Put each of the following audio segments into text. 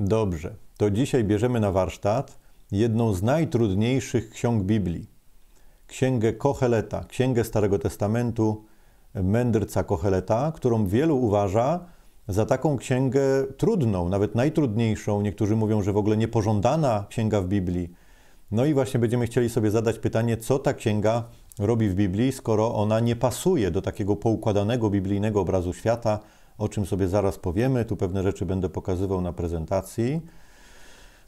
Dobrze, to dzisiaj bierzemy na warsztat jedną z najtrudniejszych ksiąg Biblii. Księgę Kocheleta, księgę Starego Testamentu mędrca Kocheleta, którą wielu uważa za taką księgę trudną, nawet najtrudniejszą. Niektórzy mówią, że w ogóle niepożądana księga w Biblii. No i właśnie będziemy chcieli sobie zadać pytanie, co ta księga robi w Biblii, skoro ona nie pasuje do takiego poukładanego biblijnego obrazu świata, o czym sobie zaraz powiemy. Tu pewne rzeczy będę pokazywał na prezentacji.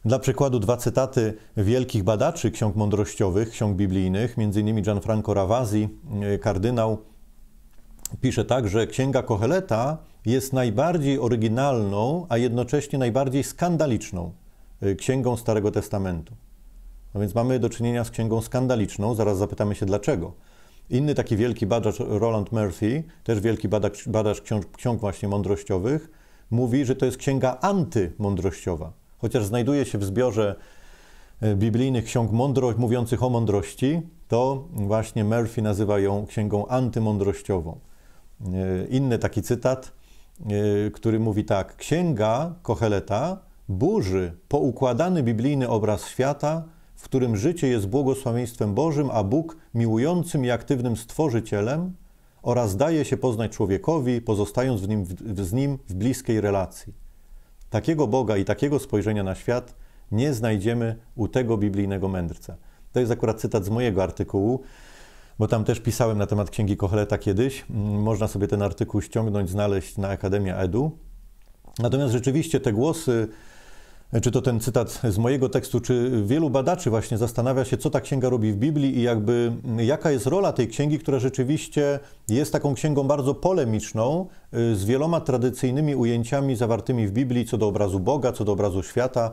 Dla przykładu dwa cytaty wielkich badaczy ksiąg mądrościowych, ksiąg biblijnych, m.in. Gianfranco Ravasi, y, kardynał, pisze tak, że księga Koheleta jest najbardziej oryginalną, a jednocześnie najbardziej skandaliczną y, księgą Starego Testamentu. No więc mamy do czynienia z księgą skandaliczną, zaraz zapytamy się dlaczego Inny taki wielki badacz, Roland Murphy, też wielki badacz, badacz ksiąg, ksiąg właśnie mądrościowych, mówi, że to jest księga antymądrościowa. Chociaż znajduje się w zbiorze e, biblijnych ksiąg mądrość, mówiących o mądrości, to właśnie Murphy nazywa ją księgą antymądrościową. E, inny taki cytat, e, który mówi tak: Księga Kocheleta burzy poukładany biblijny obraz świata w którym życie jest błogosławieństwem Bożym, a Bóg miłującym i aktywnym stworzycielem oraz daje się poznać człowiekowi, pozostając w nim, w, z nim w bliskiej relacji. Takiego Boga i takiego spojrzenia na świat nie znajdziemy u tego biblijnego mędrca. To jest akurat cytat z mojego artykułu, bo tam też pisałem na temat Księgi Kocheleta kiedyś. Mm, można sobie ten artykuł ściągnąć, znaleźć na Akademia Edu. Natomiast rzeczywiście te głosy czy to ten cytat z mojego tekstu, czy wielu badaczy właśnie zastanawia się, co ta księga robi w Biblii i jakby jaka jest rola tej księgi, która rzeczywiście jest taką księgą bardzo polemiczną, y, z wieloma tradycyjnymi ujęciami zawartymi w Biblii co do obrazu Boga, co do obrazu świata,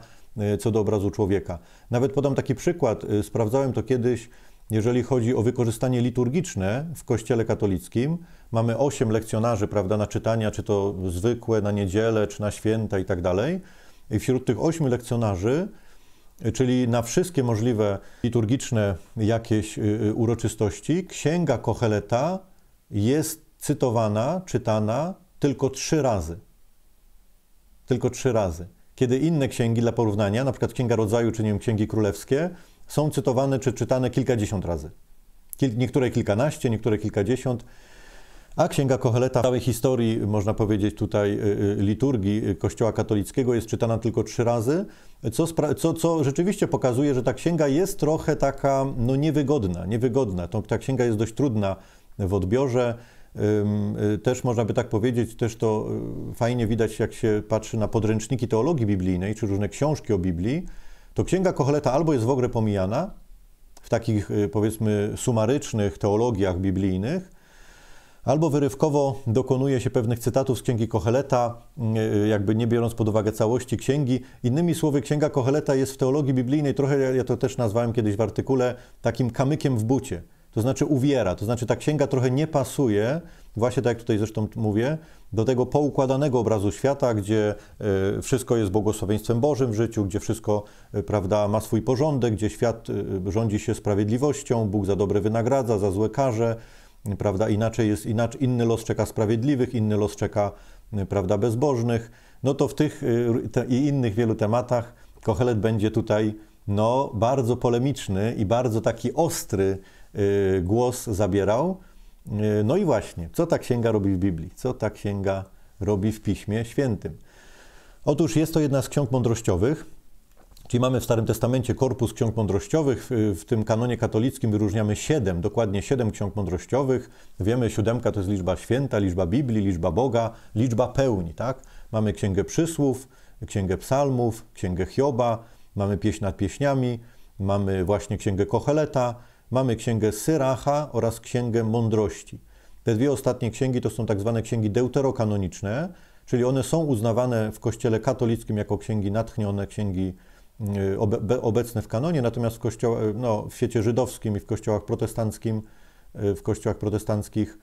y, co do obrazu człowieka. Nawet podam taki przykład, y, sprawdzałem to kiedyś, jeżeli chodzi o wykorzystanie liturgiczne w Kościele katolickim. Mamy osiem lekcjonarzy, prawda, na czytania, czy to zwykłe, na niedzielę, czy na święta i tak dalej wśród tych ośmiu lekcjonarzy, y, czyli na wszystkie możliwe liturgiczne jakieś y, y, uroczystości, księga Kocheleta jest cytowana, czytana tylko trzy razy. Tylko trzy razy. Kiedy inne księgi dla porównania, na przykład Księga Rodzaju czy nie wiem, Księgi Królewskie, są cytowane czy czytane kilkadziesiąt razy. Niektóre kilkanaście, niektóre kilkadziesiąt. A Księga Kocheleta w całej historii, można powiedzieć tutaj, y, y, liturgii y, Kościoła katolickiego jest czytana tylko trzy razy, co, co, co rzeczywiście pokazuje, że ta księga jest trochę taka no, niewygodna, niewygodna. To, ta księga jest dość trudna w odbiorze. Też można by tak powiedzieć, też to fajnie widać, jak się patrzy na podręczniki teologii biblijnej, czy różne książki o Biblii, to księga Kocheleta albo jest w ogóle pomijana w takich, powiedzmy, sumarycznych teologiach biblijnych, Albo wyrywkowo dokonuje się pewnych cytatów z księgi Kocheleta, mm, y, jakby nie biorąc pod uwagę całości księgi. Innymi słowy, księga Kocheleta jest w teologii biblijnej, trochę ja to też nazwałem kiedyś w artykule, takim kamykiem w bucie. To znaczy uwiera, to znaczy ta księga trochę nie pasuje, właśnie tak jak tutaj zresztą mówię, do tego poukładanego obrazu świata, gdzie y, wszystko jest błogosławieństwem Bożym w życiu, gdzie wszystko y, prawda, ma swój porządek, gdzie świat rządzi się sprawiedliwością, Bóg za dobre wynagradza, za złe karze, prawda? Inaczej jest, inaczej, inny los czeka sprawiedliwych, inny los czeka, y, prawda, bezbożnych. No to w tych y, te, i innych wielu tematach Kohelet będzie tutaj no, bardzo polemiczny i bardzo taki ostry y, głos zabierał. Y, no i właśnie, co ta księga robi w Biblii? Co ta księga robi w Piśmie Świętym? Otóż jest to jedna z ksiąg mądrościowych, Czyli mamy w Starym Testamencie korpus ksiąg mądrościowych, w tym kanonie katolickim wyróżniamy siedem, dokładnie siedem ksiąg mądrościowych. Wiemy, siódemka to jest liczba święta, liczba Biblii, liczba Boga, liczba pełni, tak? Mamy Księgę Przysłów, Księgę Psalmów, Księgę Hioba, mamy Pieśń nad Pieśniami, mamy właśnie Księgę Kocheleta, mamy Księgę Syracha oraz Księgę Mądrości. Te dwie ostatnie księgi to są tak zwane księgi deuterokanoniczne, czyli one są uznawane w kościele katolickim jako księgi natchnione, księgi Y, obecne w kanonie, natomiast w, kościoła, y, no, w świecie żydowskim i w kościołach protestanckim, y, w kościołach protestanckich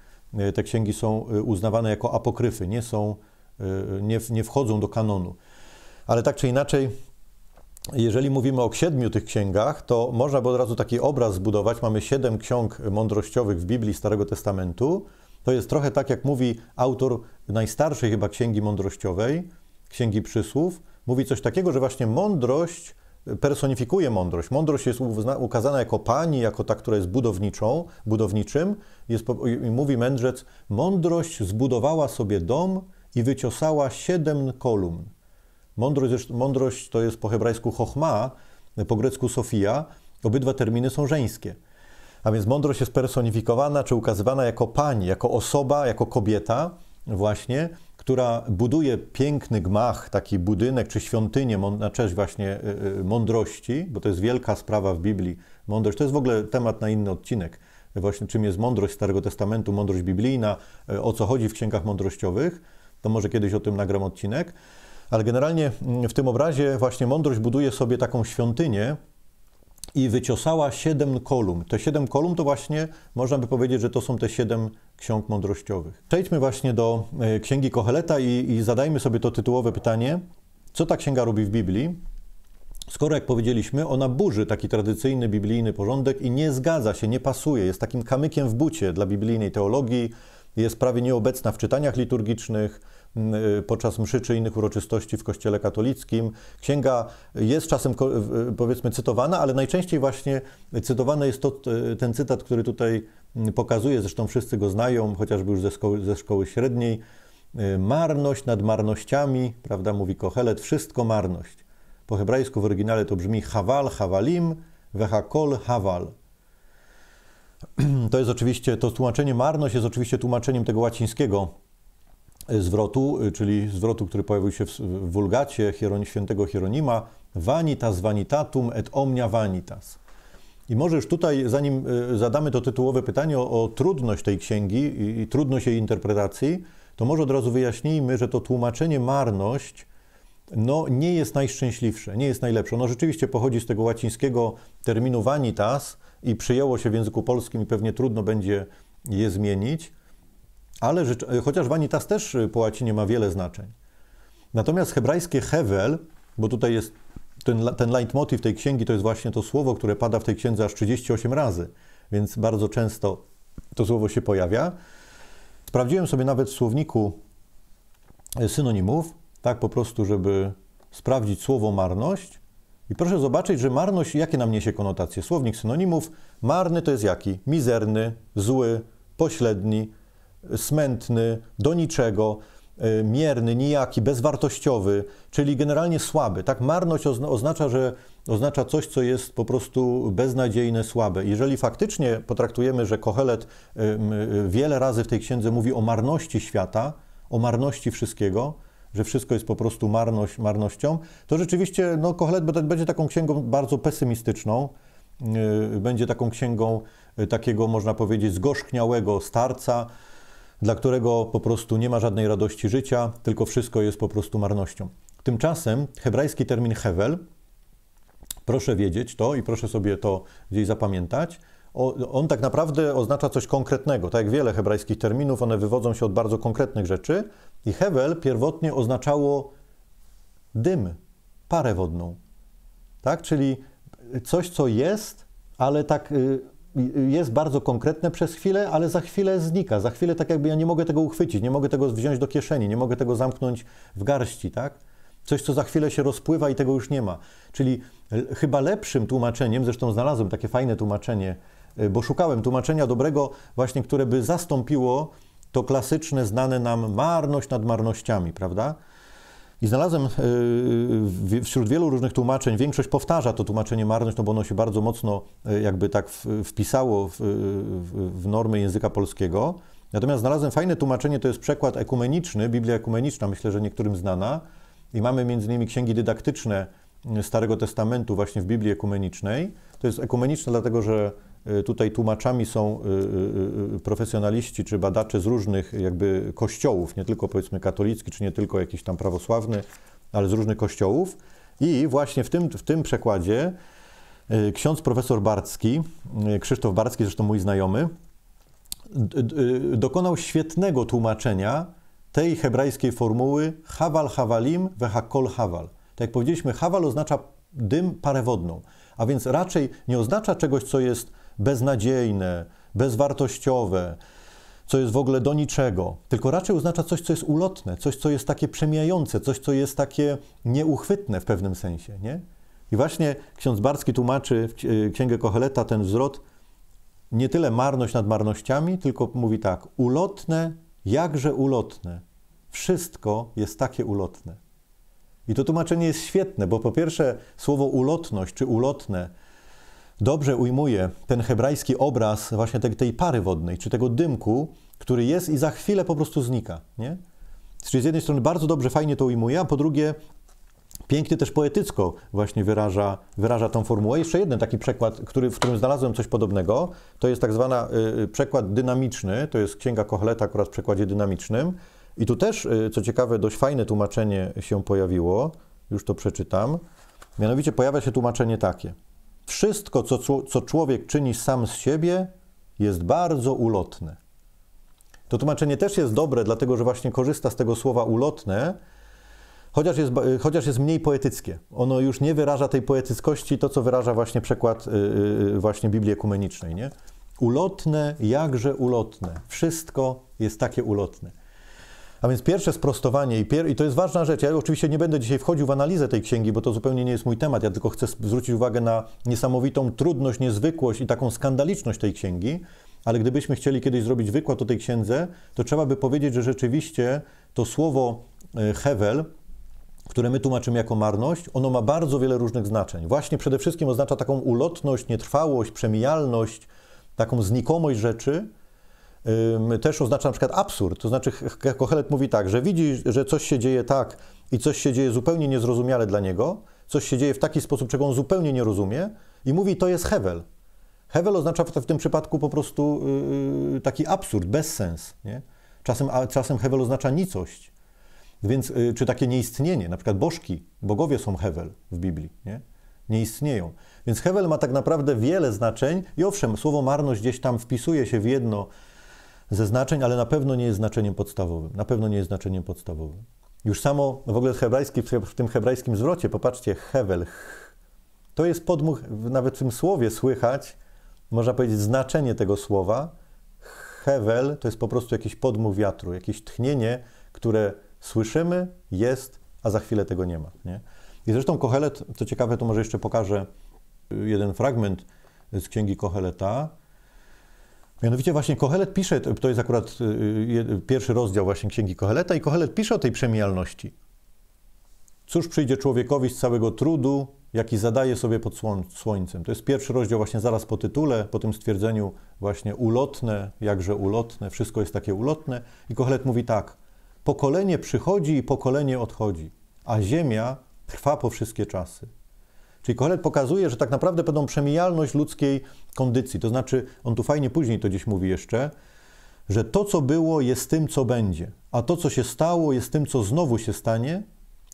te księgi są uznawane jako apokryfy, nie, są, nie, nie wchodzą do kanonu. Ale tak czy inaczej, jeżeli mówimy o siedmiu tych księgach, to można by od razu taki obraz zbudować. Mamy siedem ksiąg mądrościowych w Biblii Starego Testamentu. To jest trochę tak, jak mówi autor najstarszej chyba księgi mądrościowej, księgi przysłów, mówi coś takiego, że właśnie mądrość e, personifikuje mądrość. Mądrość jest ukazana jako pani, jako ta, która jest budowniczą, budowniczym. Jest, i mówi mędrzec, mądrość zbudowała sobie dom i wyciosała siedem kolumn. Mądrość, mądrość to jest po hebrajsku chochma, po grecku sofia. Obydwa terminy są żeńskie. A więc mądrość jest personifikowana czy ukazywana jako pani, jako osoba, jako kobieta, właśnie, która buduje piękny gmach, taki budynek czy świątynię na cześć właśnie y, y, mądrości, bo to jest wielka sprawa w Biblii. Mądrość to jest w ogóle temat na inny odcinek. Właśnie czym jest mądrość Starego Testamentu, mądrość biblijna, y, o co chodzi w księgach mądrościowych. To może kiedyś o tym nagram odcinek. Ale generalnie mm, w tym obrazie właśnie mądrość buduje sobie taką świątynię, i wyciosała siedem kolumn. Te siedem kolumn to właśnie można by powiedzieć, że to są te siedem ksiąg mądrościowych. Przejdźmy właśnie do e, księgi Koheleta i, i zadajmy sobie to tytułowe pytanie, co ta księga robi w Biblii? Skoro, jak powiedzieliśmy, ona burzy taki tradycyjny biblijny porządek i nie zgadza się, nie pasuje, jest takim kamykiem w bucie dla biblijnej teologii, jest prawie nieobecna w czytaniach liturgicznych, e, podczas mszy czy innych uroczystości w Kościele katolickim. Księga jest czasem, e, powiedzmy, cytowana, ale najczęściej właśnie cytowany jest to, ten cytat, który tutaj pokazuje, zresztą wszyscy go znają, chociażby już ze szkoły, ze szkoły średniej, y, marność nad marnościami, prawda, mówi Kohelet, wszystko marność. Po hebrajsku w oryginale to brzmi hawal, hawalim, wehakol, hawal. To jest oczywiście, to tłumaczenie marność jest oczywiście tłumaczeniem tego łacińskiego y, zwrotu, y, czyli zwrotu, który pojawił się w, Wulgacie świętego Hieronima, vanitas vanitatum et omnia vanitas. I może już tutaj, zanim e, zadamy to tytułowe pytanie o, o trudność tej księgi i, i, trudność jej interpretacji, to może od razu wyjaśnijmy, że to tłumaczenie marność no, nie jest najszczęśliwsze, nie jest najlepsze. Ono rzeczywiście pochodzi z tego łacińskiego terminu vanitas i przyjęło się w języku polskim i pewnie trudno będzie je zmienić, ale rzecz, e, chociaż vanitas też e, po łacinie ma wiele znaczeń. Natomiast hebrajskie hevel, bo tutaj jest ten, ten leitmotiv tej księgi to jest właśnie to słowo, które pada w tej księdze aż 38 razy, więc bardzo często to słowo się pojawia. Sprawdziłem sobie nawet w słowniku e, synonimów, tak po prostu, żeby sprawdzić słowo marność. I proszę zobaczyć, że marność, jakie nam niesie konotacje? Słownik synonimów, marny to jest jaki? Mizerny, zły, pośredni, smętny, do niczego. E, mierny, nijaki, bezwartościowy, czyli generalnie słaby. Tak marność oznacza, że oznacza coś, co jest po prostu beznadziejne, słabe. Jeżeli faktycznie potraktujemy, że Kohelet e, e, wiele razy w tej księdze mówi o marności świata, o marności wszystkiego, że wszystko jest po prostu marność, marnością, to rzeczywiście no, Kohelet będzie taką księgą bardzo pesymistyczną, będzie taką księgą takiego, można powiedzieć, zgorzkniałego starca, dla którego po prostu nie ma żadnej radości życia, tylko wszystko jest po prostu marnością. Tymczasem hebrajski termin hevel, proszę wiedzieć to i proszę sobie to gdzieś zapamiętać, on tak naprawdę oznacza coś konkretnego. Tak jak wiele hebrajskich terminów, one wywodzą się od bardzo konkretnych rzeczy. I hevel pierwotnie oznaczało dym, parę wodną. Tak? Czyli coś, co jest, ale tak y, jest bardzo konkretne przez chwilę, ale za chwilę znika. Za chwilę tak jakby ja nie mogę tego uchwycić, nie mogę tego wziąć do kieszeni, nie mogę tego zamknąć w garści, tak? Coś, co za chwilę się rozpływa i tego już nie ma. Czyli chyba lepszym tłumaczeniem, zresztą znalazłem takie fajne tłumaczenie, y, bo szukałem tłumaczenia dobrego właśnie, które by zastąpiło to klasyczne, znane nam marność nad marnościami, prawda? I znalazłem e, wśród wielu różnych tłumaczeń, większość powtarza to tłumaczenie marność, no bo ono się bardzo mocno e, jakby tak wpisało w, w normy języka polskiego. Natomiast znalazłem fajne tłumaczenie, to jest przekład ekumeniczny, Biblia ekumeniczna, myślę, że niektórym znana. I mamy między innymi księgi dydaktyczne mm, Starego Testamentu właśnie w Biblii ekumenicznej. To jest ekumeniczne dlatego, że Y, tutaj tłumaczami są y, y, profesjonaliści czy badacze z różnych jakby kościołów, nie tylko powiedzmy katolicki, czy nie tylko jakiś tam prawosławny, ale z różnych kościołów. I właśnie w tym, w tym przekładzie ksiądz profesor Barcki, Krzysztof Barcki, zresztą mój znajomy, dokonał świetnego tłumaczenia tej hebrajskiej formuły Hawal Hawalim Vehakol Hawal. Tak jak powiedzieliśmy, Hawal oznacza dym parę wodną, a więc raczej nie oznacza czegoś, co jest beznadziejne, bezwartościowe, co jest w ogóle do niczego, tylko raczej oznacza coś, co jest ulotne, coś, co jest takie przemijające, coś, co jest takie nieuchwytne w pewnym sensie. Nie? I właśnie ksiądz Barski tłumaczy w e, Księgę Kocheleta ten wzrot nie tyle marność nad marnościami, tylko mówi tak, ulotne, jakże ulotne. Wszystko jest takie ulotne. I to tłumaczenie jest świetne, bo po pierwsze słowo ulotność czy ulotne dobrze ujmuje ten hebrajski obraz właśnie tej, tej pary wodnej, czy tego dymku, który jest i za chwilę po prostu znika. Nie? Czyli z jednej strony bardzo dobrze, fajnie to ujmuje, a po drugie pięknie też poetycko właśnie wyraża, wyraża tą formułę. Jeszcze jeden taki przykład, który, w którym znalazłem coś podobnego, to jest tak zwana y, y, przekład dynamiczny, to jest Księga Kochleta akurat w przekładzie dynamicznym. I tu też, y, co ciekawe, dość fajne tłumaczenie się pojawiło, już to przeczytam. Mianowicie pojawia się tłumaczenie takie – wszystko, co, co człowiek czyni sam z siebie, jest bardzo ulotne. To tłumaczenie też jest dobre, dlatego że właśnie korzysta z tego słowa ulotne, chociaż jest, y, chociaż jest mniej poetyckie. Ono już nie wyraża tej poetyckości, to co wyraża właśnie przekład yy, właśnie Biblii Ekumenicznej. Nie? Ulotne, jakże ulotne. Wszystko jest takie ulotne. A więc pierwsze sprostowanie i, pier... i to jest ważna rzecz. Ja oczywiście nie będę dzisiaj wchodził w analizę tej księgi, bo to zupełnie nie jest mój temat. Ja tylko chcę zwrócić uwagę na niesamowitą trudność, niezwykłość i taką skandaliczność tej księgi. Ale gdybyśmy chcieli kiedyś zrobić wykład o tej księdze, to trzeba by powiedzieć, że rzeczywiście to słowo e, "hevel", które my tłumaczymy jako marność, ono ma bardzo wiele różnych znaczeń. Właśnie przede wszystkim oznacza taką ulotność, nietrwałość, przemijalność, taką znikomość rzeczy, też oznacza na przykład absurd. To znaczy, Kochelet mówi tak, że widzi, że coś się dzieje tak i coś się dzieje zupełnie niezrozumiale dla niego, coś się dzieje w taki sposób, czego on zupełnie nie rozumie i mówi, to jest Hevel. Hevel oznacza w tym przypadku po prostu y, y, taki absurd, bezsens. Nie? Czasem, a czasem Hevel oznacza nicość. Więc, y, czy takie nieistnienie, na przykład bożki, bogowie są Hevel w Biblii, nie? nie istnieją. Więc Hevel ma tak naprawdę wiele znaczeń i owszem, słowo marność gdzieś tam wpisuje się w jedno ze znaczeń, ale na pewno nie jest znaczeniem podstawowym. Na pewno nie jest znaczeniem podstawowym. Już samo w ogóle hebrajski, w tym hebrajskim zwrocie, popatrzcie, hevel, ch. to jest podmuch, nawet w tym słowie słychać, można powiedzieć, znaczenie tego słowa. Hevel to jest po prostu jakiś podmuch wiatru, jakieś tchnienie, które słyszymy, jest, a za chwilę tego nie ma. Nie? I zresztą Kohelet, co ciekawe, to może jeszcze pokażę y, jeden fragment z księgi Koheleta, Mianowicie właśnie Kohelet pisze, to jest akurat y, y, pierwszy rozdział właśnie Księgi Koheleta i Kohelet pisze o tej przemijalności. Cóż przyjdzie człowiekowi z całego trudu, jaki zadaje sobie pod słońcem. To jest pierwszy rozdział właśnie zaraz po tytule, po tym stwierdzeniu właśnie ulotne, jakże ulotne, wszystko jest takie ulotne. I Kohelet mówi tak, pokolenie przychodzi i pokolenie odchodzi, a ziemia trwa po wszystkie czasy. Czyli Kohelet pokazuje, że tak naprawdę pewną przemijalność ludzkiej kondycji. To znaczy, on tu fajnie później to gdzieś mówi jeszcze, że to, co było, jest tym, co będzie, a to, co się stało, jest tym, co znowu się stanie,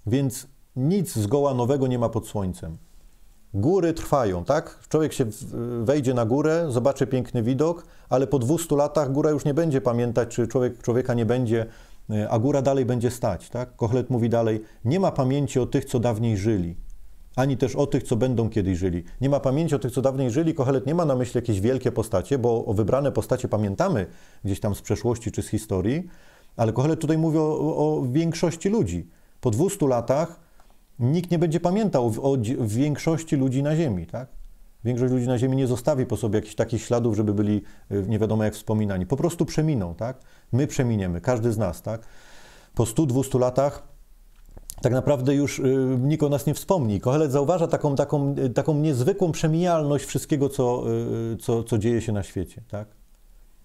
więc nic zgoła nowego nie ma pod słońcem. Góry trwają, tak? Człowiek się wejdzie na górę, zobaczy piękny widok, ale po 200 latach góra już nie będzie pamiętać, czy człowiek, człowieka nie będzie, y, a góra dalej będzie stać, tak? Kochlet mówi dalej, nie ma pamięci o tych, co dawniej żyli ani też o tych, co będą kiedyś żyli. Nie ma pamięci o tych, co dawniej żyli. Kochelet nie ma na myśli jakieś wielkie postacie, bo o wybrane postacie pamiętamy gdzieś tam z przeszłości czy z historii, ale Kochelet tutaj mówi o, o większości ludzi. Po 200 latach nikt nie będzie pamiętał o, o większości ludzi na Ziemi, tak? Większość ludzi na Ziemi nie zostawi po sobie jakichś takich śladów, żeby byli e, nie wiadomo jak wspominani. Po prostu przeminą, tak? My przeminiemy, każdy z nas, tak? Po 100-200 latach tak naprawdę już y, nikt o nas nie wspomni. Kohelet zauważa taką, taką, y, taką niezwykłą przemijalność wszystkiego, co, y, co, co dzieje się na świecie. Tak?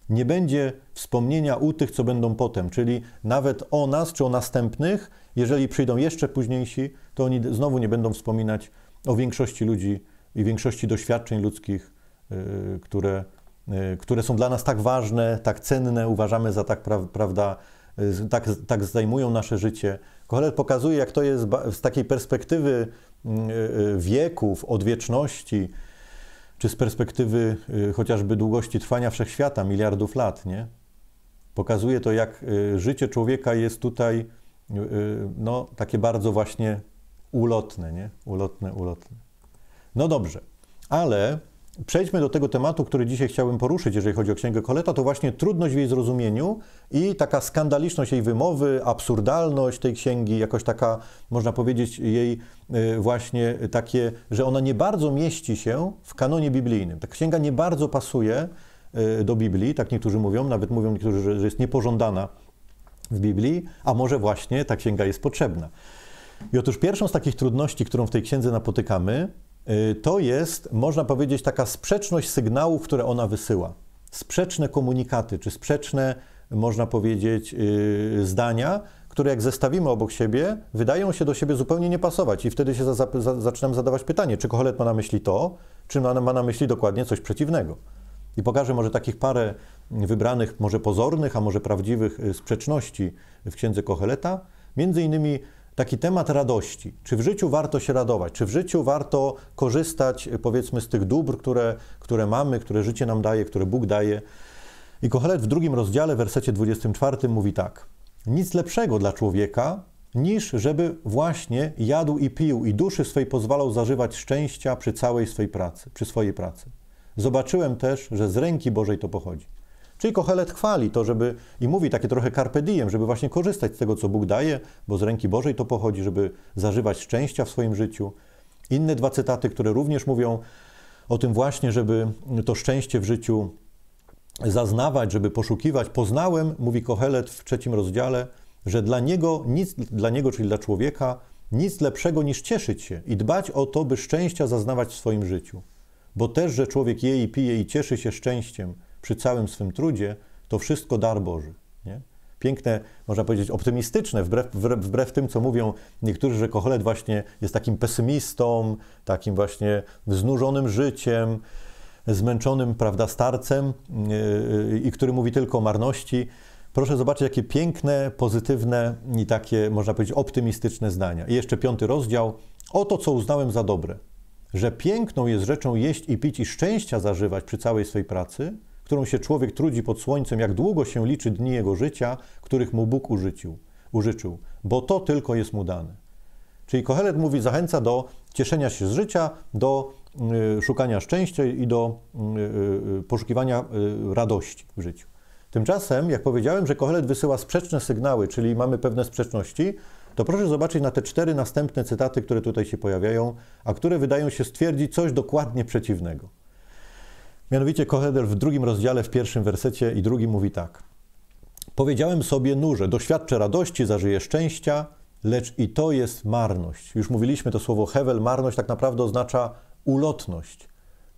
Nie będzie wspomnienia u tych, co będą potem, czyli nawet o nas czy o następnych, jeżeli przyjdą jeszcze późniejsi, to oni znowu nie będą wspominać o większości ludzi i większości doświadczeń ludzkich, które, które są dla nas tak ważne, tak cenne, uważamy za tak, prawda, tak, tak zajmują nasze życie Kohelet pokazuje, jak to jest z takiej perspektywy mm, y, y, wieków, odwieczności, czy z perspektywy y, chociażby długości trwania wszechświata, miliardów lat, nie? Pokazuje to, jak życie człowieka jest tutaj no, takie bardzo właśnie ulotne, nie? Ulotne, ulotne. No dobrze, ale Przejdźmy do tego tematu, który dzisiaj chciałbym poruszyć, jeżeli chodzi o Księgę Koleta, to właśnie trudność w jej zrozumieniu i taka skandaliczność jej wymowy, absurdalność tej księgi, jakoś taka, można powiedzieć, jej e, właśnie takie, że ona nie bardzo mieści się w kanonie biblijnym. Ta księga nie bardzo pasuje e, do Biblii, tak niektórzy mówią, nawet mówią niektórzy, że jest niepożądana w Biblii, a może właśnie ta księga jest potrzebna. I otóż pierwszą z takich trudności, którą w tej księdze napotykamy, Y, to jest, można powiedzieć, taka sprzeczność sygnałów, które ona wysyła. Sprzeczne komunikaty, czy sprzeczne, można powiedzieć, y, zdania, które jak zestawimy obok siebie, wydają się do siebie zupełnie nie pasować. I wtedy się za, za, zaczynam zadawać pytanie, czy Kochelet ma na myśli to, czy ma, ma na myśli dokładnie coś przeciwnego. I pokażę może takich parę wybranych, może pozornych, a może prawdziwych y, sprzeczności w księdze Kocheleta. Między innymi taki temat radości. Czy w życiu warto się radować? Czy w życiu warto korzystać, e, powiedzmy, z tych dóbr, które, które mamy, które życie nam daje, które Bóg daje? I Kochelet w drugim rozdziale, w wersecie 24 mówi tak. Nic lepszego dla człowieka, niż żeby właśnie jadł i pił i duszy swej pozwalał zażywać szczęścia przy całej swej pracy, przy swojej pracy. Zobaczyłem też, że z ręki Bożej to pochodzi. Czyli Kohelet chwali to, żeby i mówi takie trochę carpe diem, żeby właśnie korzystać z tego, co Bóg daje, bo z ręki Bożej to pochodzi, żeby zażywać szczęścia w swoim życiu. Inne dwa cytaty, które również mówią o tym właśnie, żeby to szczęście w życiu zaznawać, żeby poszukiwać. Poznałem, mówi Kohelet w trzecim rozdziale, że dla niego, nic dla niego, czyli dla człowieka, nic lepszego niż cieszyć się i dbać o to, by szczęścia zaznawać w swoim życiu. Bo też, że człowiek je i pije i cieszy się szczęściem – przy całym swym trudzie, to wszystko dar Boży. Nie? Piękne, można powiedzieć, optymistyczne, wbrew, wbrew tym, co mówią niektórzy, że Kochelet właśnie jest takim pesymistą, takim właśnie znużonym życiem, zmęczonym, prawda, starcem yy, i który mówi tylko o marności. Proszę zobaczyć, jakie piękne, pozytywne i takie, można powiedzieć, optymistyczne zdania. I jeszcze piąty rozdział. Oto, co uznałem za dobre, że piękną jest rzeczą jeść i pić i szczęścia zażywać przy całej swej pracy – którą się człowiek trudzi pod słońcem, jak długo się liczy dni jego życia, których mu Bóg użycił, użyczył, bo to tylko jest mu dane. Czyli Kohelet mówi, zachęca do cieszenia się z życia, do y, szukania szczęścia i do y, y, poszukiwania radości w życiu. Tymczasem, jak powiedziałem, że Kohelet wysyła sprzeczne sygnały, czyli mamy pewne sprzeczności, to proszę zobaczyć na te cztery następne cytaty, które tutaj się pojawiają, a które wydają się stwierdzić coś dokładnie przeciwnego. Mianowicie Koheder w drugim rozdziale, w pierwszym wersecie i drugim mówi tak. Powiedziałem sobie nurze, doświadczę radości, zażyję szczęścia, lecz i to jest marność. Już mówiliśmy to słowo hevel, marność tak naprawdę oznacza ulotność,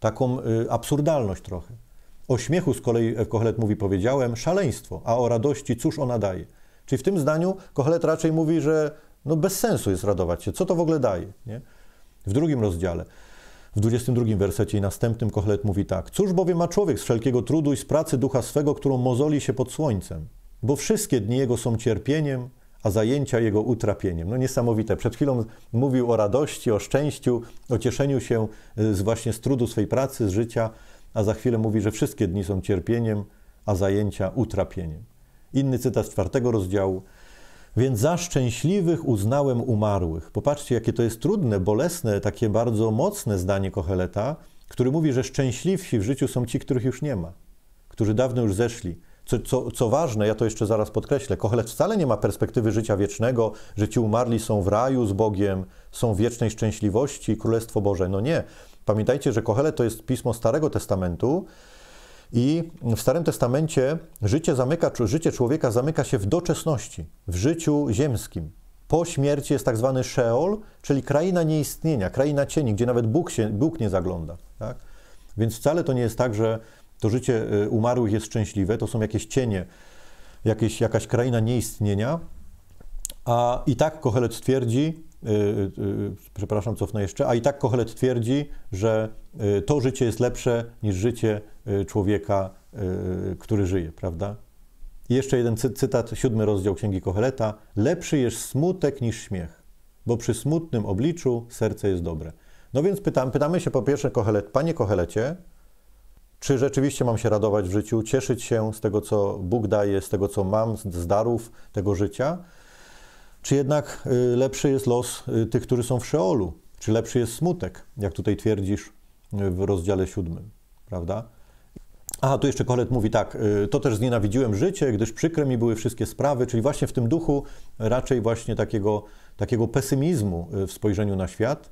taką y, absurdalność trochę. O śmiechu z kolei e, Kohelet mówi, powiedziałem, szaleństwo, a o radości cóż ona daje. Czyli w tym zdaniu Kohelet raczej mówi, że no bez sensu jest radować się, co to w ogóle daje, nie? w drugim rozdziale. W 22 wersecie i następnym Kochlet mówi tak: Cóż bowiem ma człowiek z wszelkiego trudu i z pracy ducha swego, którą mozoli się pod słońcem? Bo wszystkie dni jego są cierpieniem, a zajęcia jego utrapieniem. No niesamowite. Przed chwilą mówił o radości, o szczęściu, o cieszeniu się y, z właśnie z trudu swej pracy, z życia, a za chwilę mówi, że wszystkie dni są cierpieniem, a zajęcia utrapieniem. Inny cytat z czwartego rozdziału. Więc za szczęśliwych uznałem umarłych. Popatrzcie, jakie to jest trudne, bolesne, takie bardzo mocne zdanie Kocheleta, który mówi, że szczęśliwsi w życiu są ci, których już nie ma, którzy dawno już zeszli. Co, co, co ważne, ja to jeszcze zaraz podkreślę, Kochelet wcale nie ma perspektywy życia wiecznego, że ci umarli są w raju z Bogiem, są w wiecznej szczęśliwości, Królestwo Boże. No nie. Pamiętajcie, że Kochelet to jest pismo Starego Testamentu, i w Starym Testamencie życie, zamyka, życie człowieka zamyka się w doczesności, w życiu ziemskim. Po śmierci jest tak zwany Sheol, czyli kraina nieistnienia, kraina cieni, gdzie nawet Bóg, się, Bóg nie zagląda. Tak? Więc wcale to nie jest tak, że to życie y, umarłych jest szczęśliwe, to są jakieś cienie, jakieś, jakaś kraina nieistnienia. A i tak Kohelet twierdzi, Y, y, przepraszam, cofnę jeszcze, a i tak Kochelet twierdzi, że y, to życie jest lepsze niż życie człowieka, który żyje, prawda? I jeszcze jeden cy cytat, siódmy rozdział Księgi Kocheleta. Lepszy jest smutek niż śmiech, bo przy smutnym obliczu serce jest dobre. No więc pytam, pytamy się po pierwsze, Kohelet, panie Kochelecie, czy rzeczywiście mam się radować w życiu, cieszyć się z tego, co Bóg daje, z tego, co mam, z darów tego życia, czy jednak y, lepszy jest los y, tych, którzy są w Szeolu? Czy lepszy jest smutek, jak tutaj twierdzisz y, w rozdziale siódmym, prawda? Aha, tu jeszcze Kolet mówi tak, to też znienawidziłem życie, gdyż przykre mi były wszystkie sprawy, czyli właśnie w tym duchu raczej właśnie takiego, takiego pesymizmu w spojrzeniu na świat.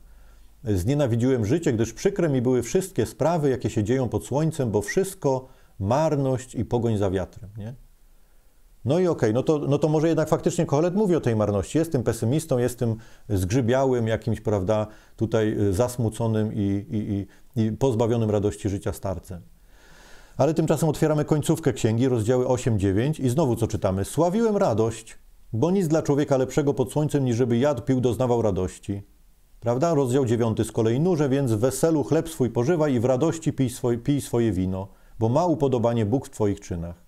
Znienawidziłem życie, gdyż przykre mi były wszystkie sprawy, jakie się dzieją pod słońcem, bo wszystko marność i pogoń za wiatrem, nie? No i okej, okay, no, to, no to może jednak faktycznie Kohelet mówi o tej marności. Jestem pesymistą, jestem zgrzybiałym, jakimś, prawda, tutaj y, zasmuconym i, i, i, i pozbawionym radości życia starcem. Ale tymczasem otwieramy końcówkę księgi, rozdziały 8-9 i znowu co czytamy? Sławiłem radość, bo nic dla człowieka lepszego pod słońcem, niż żeby jadł, pił, doznawał radości. Prawda? Rozdział 9 z kolei nurze, więc w weselu chleb swój pożywaj i w radości pij, pij swoje wino, bo ma upodobanie Bóg w twoich czynach.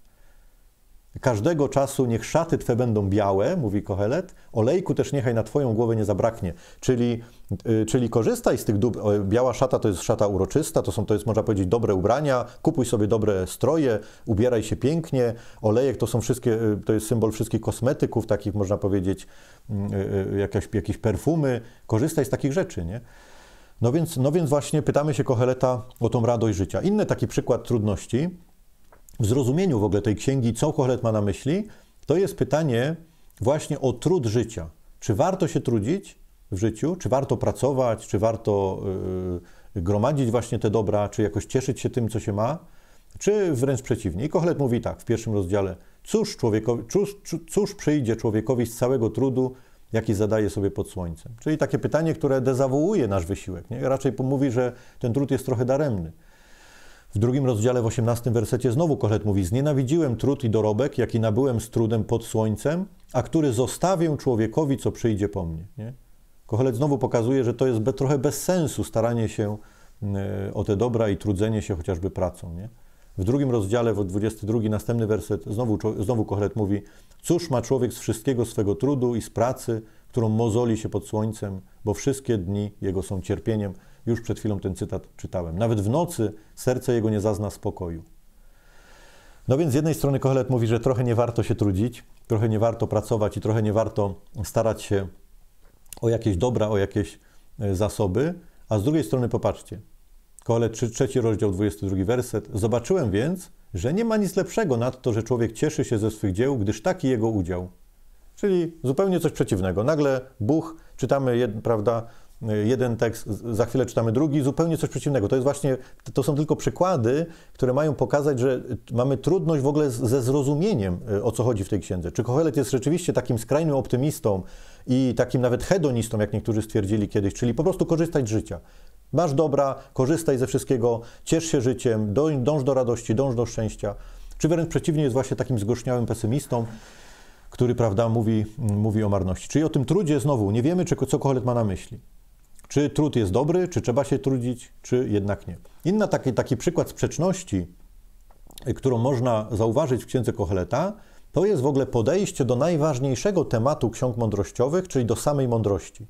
Każdego czasu niech szaty Twe będą białe, mówi Kohelet, olejku też niechaj na Twoją głowę nie zabraknie. Czyli, y, czyli korzystaj z tych dóbr. Biała szata to jest szata uroczysta, to są, to jest można powiedzieć, dobre ubrania, kupuj sobie dobre stroje, ubieraj się pięknie. Olejek to są wszystkie, y, to jest symbol wszystkich kosmetyków, takich można powiedzieć, mm, y, jakieś jakieś perfumy. Korzystaj z takich rzeczy, nie? No więc, no więc właśnie pytamy się Koheleta o tą radość życia. Inny taki przykład trudności w zrozumieniu w ogóle tej księgi, co Kochlet ma na myśli, to jest pytanie właśnie o trud życia. Czy warto się trudzić w życiu? Czy warto pracować? Czy warto yy, gromadzić właśnie te dobra? Czy jakoś cieszyć się tym, co się ma? Czy wręcz przeciwnie? I Kochlet mówi tak w pierwszym rozdziale. Cóż, człowiekowi, cóż, cóż przyjdzie człowiekowi z całego trudu, jaki zadaje sobie pod słońcem? Czyli takie pytanie, które dezawołuje nasz wysiłek. Nie? Raczej mówi, że ten trud jest trochę daremny. W drugim rozdziale, w 18 wersecie znowu Kohet mówi Znienawidziłem trud i dorobek, jaki nabyłem z trudem pod słońcem, a który zostawię człowiekowi, co przyjdzie po mnie. Nie? Kohelet znowu pokazuje, że to jest be, trochę bez sensu staranie się o te dobra i trudzenie się chociażby pracą. Nie? W drugim rozdziale, w 22, następny werset, znowu, znowu Kohelet mówi Cóż ma człowiek z wszystkiego swego trudu i z pracy, którą mozoli się pod słońcem, bo wszystkie dni jego są cierpieniem. Już przed chwilą ten cytat czytałem. Nawet w nocy serce jego nie zazna spokoju. No więc z jednej strony Kohelet mówi, że trochę nie warto się trudzić, trochę nie warto pracować i trochę nie warto starać się o jakieś dobra, o jakieś e, zasoby, a z drugiej strony popatrzcie. Kohelet 3, trzeci rozdział, 22 werset. Zobaczyłem więc, że nie ma nic lepszego nad to, że człowiek cieszy się ze swych dzieł, gdyż taki jego udział. Czyli zupełnie coś przeciwnego. Nagle Bóg, czytamy, prawda, jeden tekst, za chwilę czytamy drugi, zupełnie coś przeciwnego. To jest właśnie, to są tylko przykłady, które mają pokazać, że mamy trudność w ogóle ze zrozumieniem, e, o co chodzi w tej księdze. Czy Kohelet jest rzeczywiście takim skrajnym optymistą i takim nawet hedonistą, jak niektórzy stwierdzili kiedyś, czyli po prostu korzystać z życia. Masz dobra, korzystaj ze wszystkiego, ciesz się życiem, dąż do radości, dąż do szczęścia. Czy wręcz przeciwnie, jest właśnie takim zgorzniałym pesymistą, który, prawda, mówi, mówi o marności. Czyli o tym trudzie znowu, nie wiemy, czy, co Kohelet ma na myśli. Czy trud jest dobry, czy trzeba się trudzić, czy jednak nie. Inna taki, taki przykład sprzeczności, y, którą można zauważyć w księdze Kocheleta, to jest w ogóle podejście do najważniejszego tematu ksiąg mądrościowych, czyli do samej mądrości.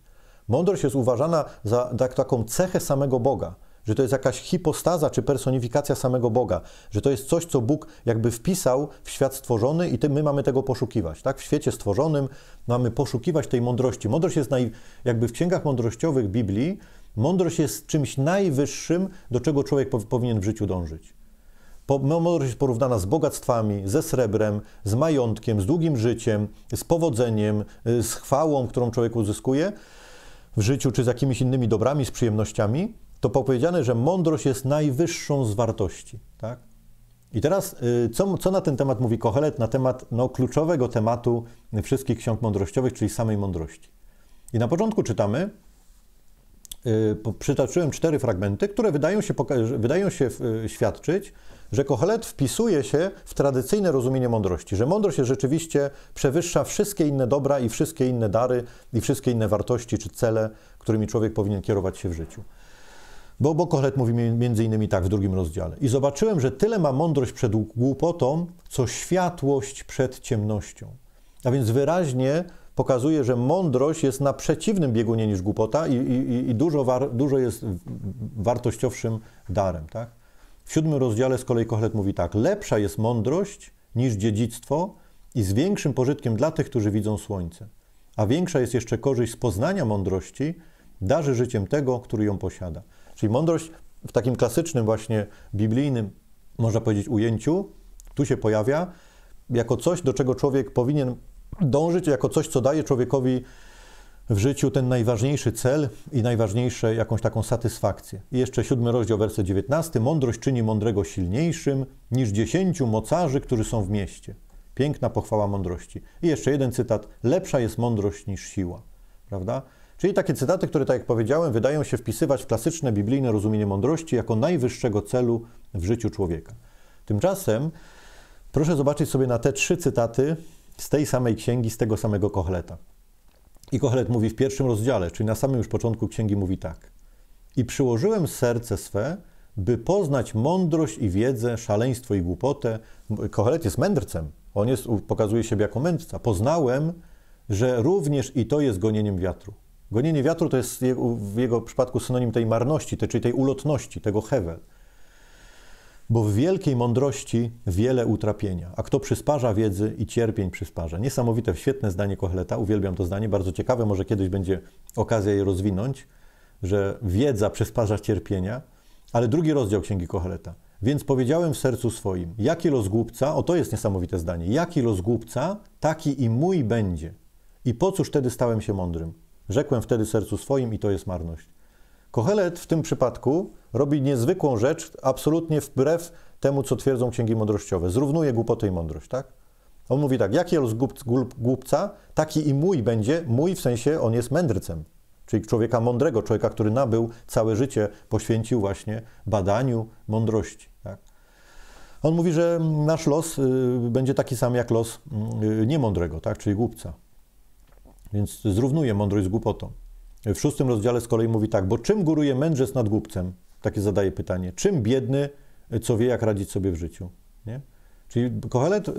Mądrość jest uważana za taką cechę samego Boga że to jest jakaś hipostaza czy personifikacja samego Boga, że to jest coś, co Bóg jakby wpisał w świat stworzony i tym my mamy tego poszukiwać. Tak? W świecie stworzonym mamy poszukiwać tej mądrości. Mądrość jest naj, jakby w księgach mądrościowych Biblii, mądrość jest czymś najwyższym, do czego człowiek powinien w życiu dążyć. Mądrość jest porównana z bogactwami, ze srebrem, z majątkiem, z długim życiem, z powodzeniem, y, z chwałą, którą człowiek uzyskuje w życiu, czy z jakimiś innymi dobrami, z przyjemnościami to powiedziane, że mądrość jest najwyższą z wartości. Tak? I teraz, y, co, co na ten temat mówi Kohelet, na temat no, kluczowego tematu wszystkich ksiąg mądrościowych, czyli samej mądrości. I na początku czytamy, yy, cztery fragmenty, które wydają się, wydają się y, świadczyć, że Kohelet wpisuje się w tradycyjne rozumienie mądrości, że mądrość rzeczywiście przewyższa wszystkie inne dobra i wszystkie inne dary i wszystkie inne wartości czy cele, którymi człowiek powinien kierować się w życiu. Bo, bo Koret mówi między innymi tak w drugim rozdziale. I zobaczyłem, że tyle ma mądrość przed głupotą, co światłość przed ciemnością. A więc wyraźnie pokazuje, że mądrość jest na przeciwnym biegunie niż głupota i, i, i dużo, war, dużo jest wartościowszym darem. Tak? W siódmym rozdziale z kolei Kochlet mówi tak: Lepsza jest mądrość niż dziedzictwo i z większym pożytkiem dla tych, którzy widzą słońce. A większa jest jeszcze korzyść z poznania mądrości, darzy życiem tego, który ją posiada. Czyli mądrość w takim klasycznym, właśnie biblijnym, można powiedzieć, ujęciu, tu się pojawia jako coś, do czego człowiek powinien dążyć, jako coś, co daje człowiekowi w życiu ten najważniejszy cel i najważniejsze jakąś taką satysfakcję. I jeszcze siódmy rozdział, werset 19. Mądrość czyni mądrego silniejszym niż dziesięciu mocarzy, którzy są w mieście. Piękna pochwała mądrości. I jeszcze jeden cytat. Lepsza jest mądrość niż siła. Prawda? Czyli takie cytaty, które, tak jak powiedziałem, wydają się wpisywać w klasyczne biblijne rozumienie mądrości jako najwyższego celu w życiu człowieka. Tymczasem proszę zobaczyć sobie na te trzy cytaty z tej samej księgi, z tego samego Kochleta. I Kochlet mówi w pierwszym rozdziale, czyli na samym już początku księgi, mówi tak. I przyłożyłem serce swe, by poznać mądrość i wiedzę, szaleństwo i głupotę. Kochlet jest mędrcem, on jest, pokazuje siebie jako mędrca. Poznałem, że również i to jest gonieniem wiatru. Gonienie wiatru to jest w jego przypadku synonim tej marności, czyli tej ulotności, tego hewel. Bo w wielkiej mądrości wiele utrapienia, a kto przysparza wiedzy i cierpień przysparza. Niesamowite, świetne zdanie Koheleta, uwielbiam to zdanie, bardzo ciekawe, może kiedyś będzie okazja je rozwinąć, że wiedza przysparza cierpienia, ale drugi rozdział Księgi Koheleta. Więc powiedziałem w sercu swoim, jaki los głupca, o to jest niesamowite zdanie, jaki los głupca, taki i mój będzie. I po cóż wtedy stałem się mądrym? Rzekłem wtedy sercu swoim i to jest marność. Kohelet w tym przypadku robi niezwykłą rzecz, absolutnie wbrew temu, co twierdzą księgi mądrościowe. Zrównuje głupotę i mądrość, tak? On mówi tak, jaki jest głup, głup, głupca, taki i mój będzie, mój w sensie on jest mędrcem, czyli człowieka mądrego, człowieka, który nabył całe życie, poświęcił właśnie badaniu mądrości. Tak? On mówi, że nasz los y, będzie taki sam jak los y, y, niemądrego, tak? czyli głupca. Więc zrównuje mądrość z głupotą. W szóstym rozdziale z kolei mówi tak, bo czym góruje mędrzec nad głupcem? Takie zadaje pytanie. Czym biedny, co wie, jak radzić sobie w życiu? Nie? Czyli Kohelet y,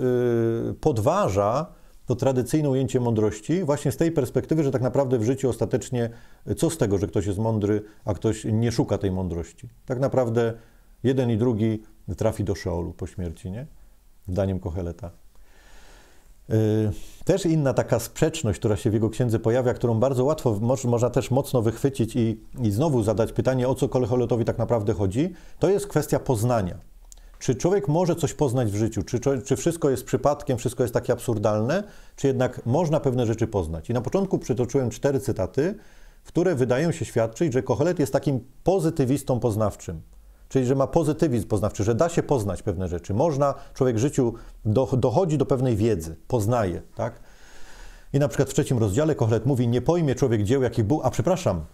podważa to tradycyjne ujęcie mądrości właśnie z tej perspektywy, że tak naprawdę w życiu ostatecznie y, co z tego, że ktoś jest mądry, a ktoś nie szuka tej mądrości? Tak naprawdę jeden i drugi trafi do Szeolu po śmierci, nie? Zdaniem Koheleta. Y, też inna taka sprzeczność, która się w jego księdze pojawia, którą bardzo łatwo można też mocno wychwycić i, i znowu zadać pytanie, o co Kolecholotowi tak naprawdę chodzi, to jest kwestia poznania. Czy człowiek może coś poznać w życiu? Czy, czy wszystko jest przypadkiem, wszystko jest takie absurdalne? Czy jednak można pewne rzeczy poznać? I na początku przytoczyłem cztery cytaty, które wydają się świadczyć, że Kochelet jest takim pozytywistą poznawczym czyli że ma pozytywizm poznawczy, że da się poznać pewne rzeczy. Można, człowiek w życiu dochodzi do pewnej wiedzy, poznaje, tak? I na przykład w trzecim rozdziale Kochlet mówi, nie pojmie człowiek dzieł, jakich był, a przepraszam,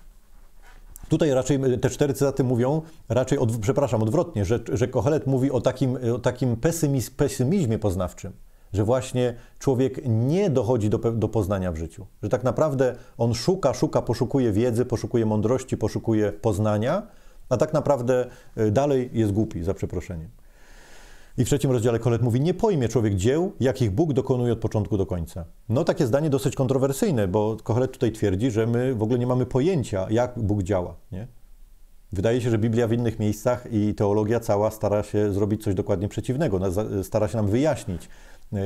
Tutaj raczej e, te cztery cytaty mówią, raczej, od, przepraszam, odwrotnie, że, że Kochelet mówi o takim, e, o takim pesymizm, pesymizmie poznawczym, że właśnie człowiek nie dochodzi do, do poznania w życiu, że tak naprawdę on szuka, szuka, poszukuje wiedzy, poszukuje mądrości, poszukuje poznania, a tak naprawdę y, dalej jest głupi, za przeproszeniem. I w trzecim rozdziale Kolet mówi, nie pojmie człowiek dzieł, jakich Bóg dokonuje od początku do końca. No takie zdanie dosyć kontrowersyjne, bo Kolet tutaj twierdzi, że my w ogóle nie mamy pojęcia, jak Bóg działa. Nie? Wydaje się, że Biblia w innych miejscach i teologia cała stara się zrobić coś dokładnie przeciwnego, stara się nam wyjaśnić,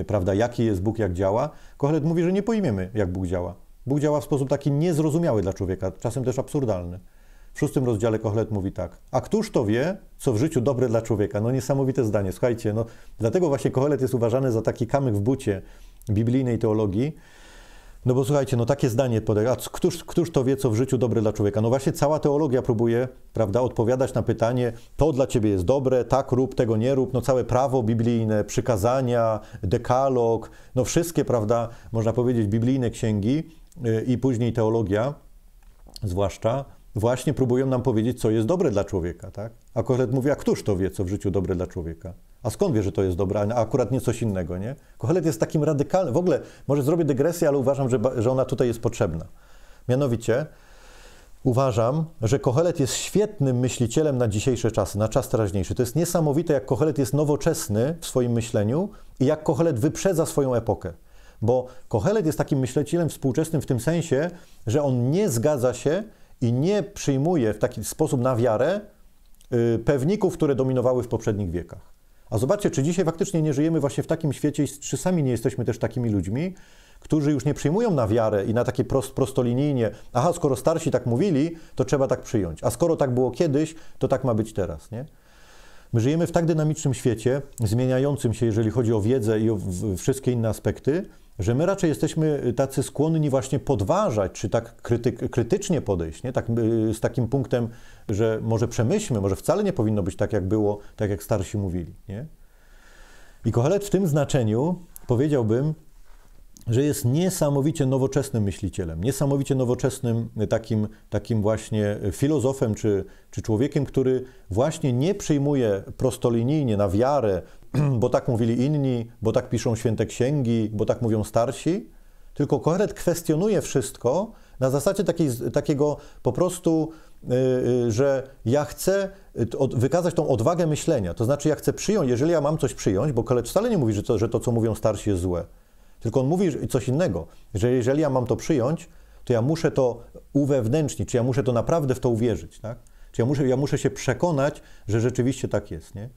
y, prawda, jaki jest Bóg, jak działa. Kohelet mówi, że nie pojmiemy, jak Bóg działa. Bóg działa w sposób taki niezrozumiały dla człowieka, czasem też absurdalny. W szóstym rozdziale Kochlet mówi tak. A któż to wie, co w życiu dobre dla człowieka? No niesamowite zdanie. Słuchajcie, no, dlatego właśnie Kochlet jest uważany za taki kamyk w bucie biblijnej teologii, no bo słuchajcie, no takie zdanie podaje. A któż, któż to wie, co w życiu dobre dla człowieka? No właśnie cała teologia próbuje, prawda, odpowiadać na pytanie, to dla ciebie jest dobre, tak rób, tego nie rób. No całe prawo biblijne, przykazania, dekalog, no wszystkie, prawda, można powiedzieć, biblijne księgi y, i później teologia, zwłaszcza, właśnie próbują nam powiedzieć, co jest dobre dla człowieka, tak? A Kohelet mówi, a któż to wie, co w życiu dobre dla człowieka? A skąd wie, że to jest dobre, a akurat nie coś innego, nie? Kohelet jest takim radykalnym, w ogóle, może zrobię dygresję, ale uważam, że, że ona tutaj jest potrzebna. Mianowicie, uważam, że Kohelet jest świetnym myślicielem na dzisiejsze czasy, na czas teraźniejszy. To jest niesamowite, jak Kohelet jest nowoczesny w swoim myśleniu i jak Kohelet wyprzedza swoją epokę. Bo Kohelet jest takim myślicielem współczesnym w tym sensie, że on nie zgadza się i nie przyjmuje w taki sposób na wiarę y, pewników, które dominowały w poprzednich wiekach. A zobaczcie, czy dzisiaj faktycznie nie żyjemy właśnie w takim świecie, czy sami nie jesteśmy też takimi ludźmi, którzy już nie przyjmują na wiarę i na takie prost, prostolinijnie, aha, skoro starsi tak mówili, to trzeba tak przyjąć, a skoro tak było kiedyś, to tak ma być teraz, nie? My żyjemy w tak dynamicznym świecie, zmieniającym się, jeżeli chodzi o wiedzę i o wszystkie inne aspekty, że my raczej jesteśmy tacy skłonni właśnie podważać, czy tak krytyk, krytycznie podejść, nie? Tak, y, z takim punktem, że może przemyślmy, może wcale nie powinno być tak, jak było, tak jak starsi mówili. Nie? I Kohelet w tym znaczeniu powiedziałbym, że jest niesamowicie nowoczesnym myślicielem, niesamowicie nowoczesnym takim, takim właśnie filozofem czy, czy człowiekiem, który właśnie nie przyjmuje prostolinijnie na wiarę, bo tak mówili inni, bo tak piszą święte księgi, bo tak mówią starsi, tylko Koherent kwestionuje wszystko na zasadzie takiego po prostu, y, y, że ja chcę wykazać tą odwagę myślenia. To znaczy, ja chcę przyjąć, jeżeli ja mam coś przyjąć, bo Kohelet wcale nie mówi, że to, że to co mówią starsi, jest złe tylko on mówi coś innego, że jeżeli ja mam to przyjąć, to ja muszę to uwewnętrznić, czy ja muszę to naprawdę w to uwierzyć, tak? Czy ja muszę, ja muszę się przekonać, że rzeczywiście tak jest, nie?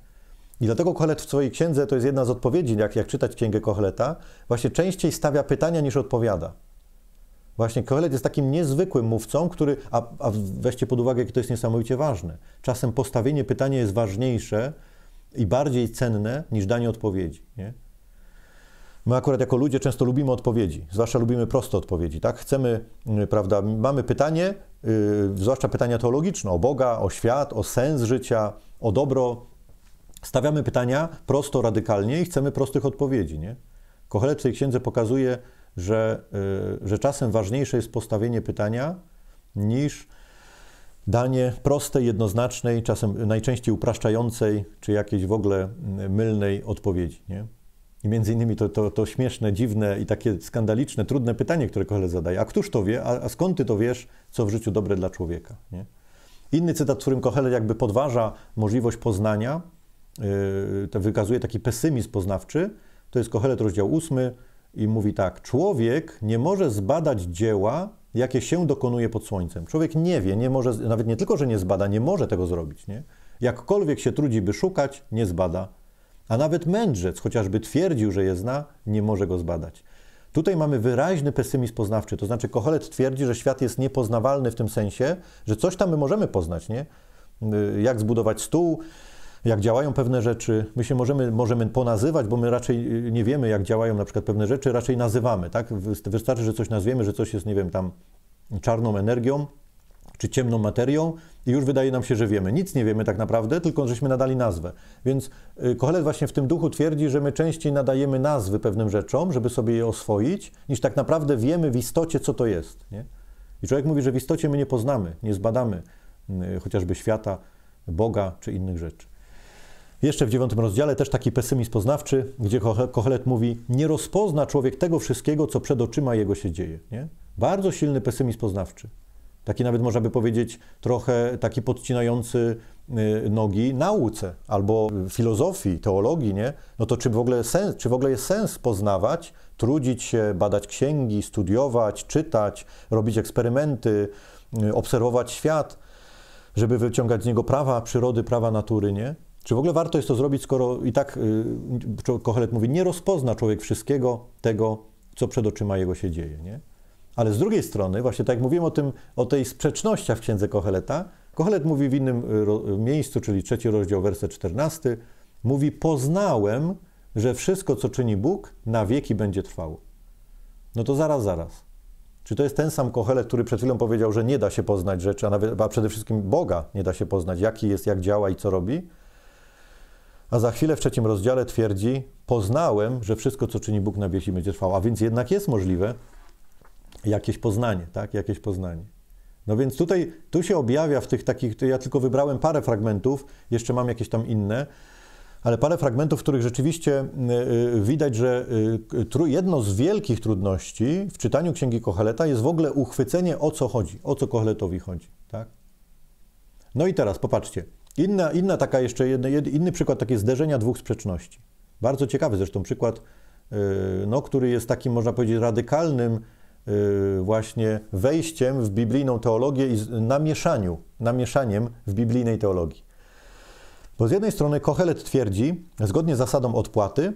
I dlatego Kohelet w swojej księdze, to jest jedna z odpowiedzi, jak, jak czytać księgę Koheleta, właśnie częściej stawia pytania niż odpowiada. Właśnie Kohelet jest takim niezwykłym mówcą, który, a, a weźcie pod uwagę, jakie to jest niesamowicie ważne. Czasem postawienie pytania jest ważniejsze i bardziej cenne niż danie odpowiedzi. Nie? My akurat jako ludzie często lubimy odpowiedzi, zwłaszcza lubimy proste odpowiedzi, tak? Chcemy, y, prawda, mamy pytanie, yy, zwłaszcza pytania teologiczne o Boga, o świat, o sens życia, o dobro. Stawiamy pytania prosto, radykalnie i chcemy prostych odpowiedzi, nie? Kochelet w tej księdze pokazuje, że, yy, że czasem ważniejsze jest postawienie pytania niż danie prostej, jednoznacznej, czasem najczęściej upraszczającej, czy jakiejś w ogóle y, mylnej odpowiedzi, nie? I między innymi to, to, to śmieszne, dziwne i takie skandaliczne, trudne pytanie, które Kohle zadaje. A któż to wie, a, a, skąd ty to wiesz, co w życiu dobre dla człowieka? Nie? Inny cytat, w którym Kochele jakby podważa możliwość poznania, yy, to wykazuje taki pesymizm poznawczy, to jest Kohelet rozdział 8 i mówi tak, człowiek nie może zbadać dzieła, jakie się dokonuje pod słońcem. Człowiek nie wie, nie może, nawet nie tylko, że nie zbada, nie może tego zrobić. Nie? Jakkolwiek się trudzi, by szukać, nie zbada a nawet mędrzec, chociażby twierdził, że je zna, nie może go zbadać. Tutaj mamy wyraźny pesymizm poznawczy, to znaczy Kochelet twierdzi, że świat jest niepoznawalny w tym sensie, że coś tam my możemy poznać, nie? Y, jak zbudować stół, jak działają pewne rzeczy. My się możemy, możemy ponazywać, bo my raczej y, nie wiemy, jak działają na przykład pewne rzeczy, raczej nazywamy, tak? Wystarczy, że coś nazwiemy, że coś jest, nie wiem, tam czarną energią czy ciemną materią i już wydaje nam się, że wiemy. Nic nie wiemy tak naprawdę, tylko żeśmy nadali nazwę. Więc y, Kohelet właśnie w tym duchu twierdzi, że my częściej nadajemy nazwy pewnym rzeczom, żeby sobie je oswoić, niż tak naprawdę wiemy w istocie, co to jest. Nie? I człowiek mówi, że w istocie my nie poznamy, nie zbadamy y, chociażby świata, Boga czy innych rzeczy. Jeszcze w dziewiątym rozdziale też taki pesymizm poznawczy, gdzie Kohelet mówi, nie rozpozna człowiek tego wszystkiego, co przed oczyma jego się dzieje. Nie? Bardzo silny pesymizm poznawczy taki nawet można by powiedzieć trochę taki podcinający y, nogi nauce albo filozofii, teologii, nie? No to czy w ogóle, sens, czy w ogóle jest sens poznawać, trudzić się, badać księgi, studiować, czytać, robić eksperymenty, y, obserwować świat, żeby wyciągać z niego prawa przyrody, prawa natury, nie? Czy w ogóle warto jest to zrobić, skoro i tak y, Kochelet mówi, nie rozpozna człowiek wszystkiego tego, co przed oczyma jego się dzieje, nie? Ale z drugiej strony, właśnie tak jak mówiłem o, tym, o tej sprzecznościach w księdze Kocheleta, Kochelet mówi w innym e, e, miejscu, czyli trzeci rozdział, werset 14, mówi: Poznałem, że wszystko, co czyni Bóg, na wieki będzie trwało. No to zaraz, zaraz. Czy to jest ten sam Kochelet, który przed chwilą powiedział, że nie da się poznać rzeczy, a, nawet, a przede wszystkim Boga nie da się poznać, jaki jest, jak działa i co robi? A za chwilę w trzecim rozdziale twierdzi: Poznałem, że wszystko, co czyni Bóg na wieki, będzie trwało. A więc jednak jest możliwe, jakieś poznanie, tak? Jakieś poznanie. No więc tutaj, tu się objawia w tych takich, ja tylko wybrałem parę fragmentów, jeszcze mam jakieś tam inne, ale parę fragmentów, w których rzeczywiście y, y, widać, że y, jedno z wielkich trudności w czytaniu Księgi Kochaleta jest w ogóle uchwycenie, o co chodzi, o co Kochaletowi chodzi, tak? No i teraz, popatrzcie, inna, inna taka jeszcze, jedny, inny przykład takie zderzenia dwóch sprzeczności. Bardzo ciekawy zresztą przykład, no, który jest takim, można powiedzieć, radykalnym Y, właśnie wejściem w biblijną teologię i namieszaniu, namieszaniem w biblijnej teologii. Bo z jednej strony Kohelet twierdzi, zgodnie z zasadą odpłaty,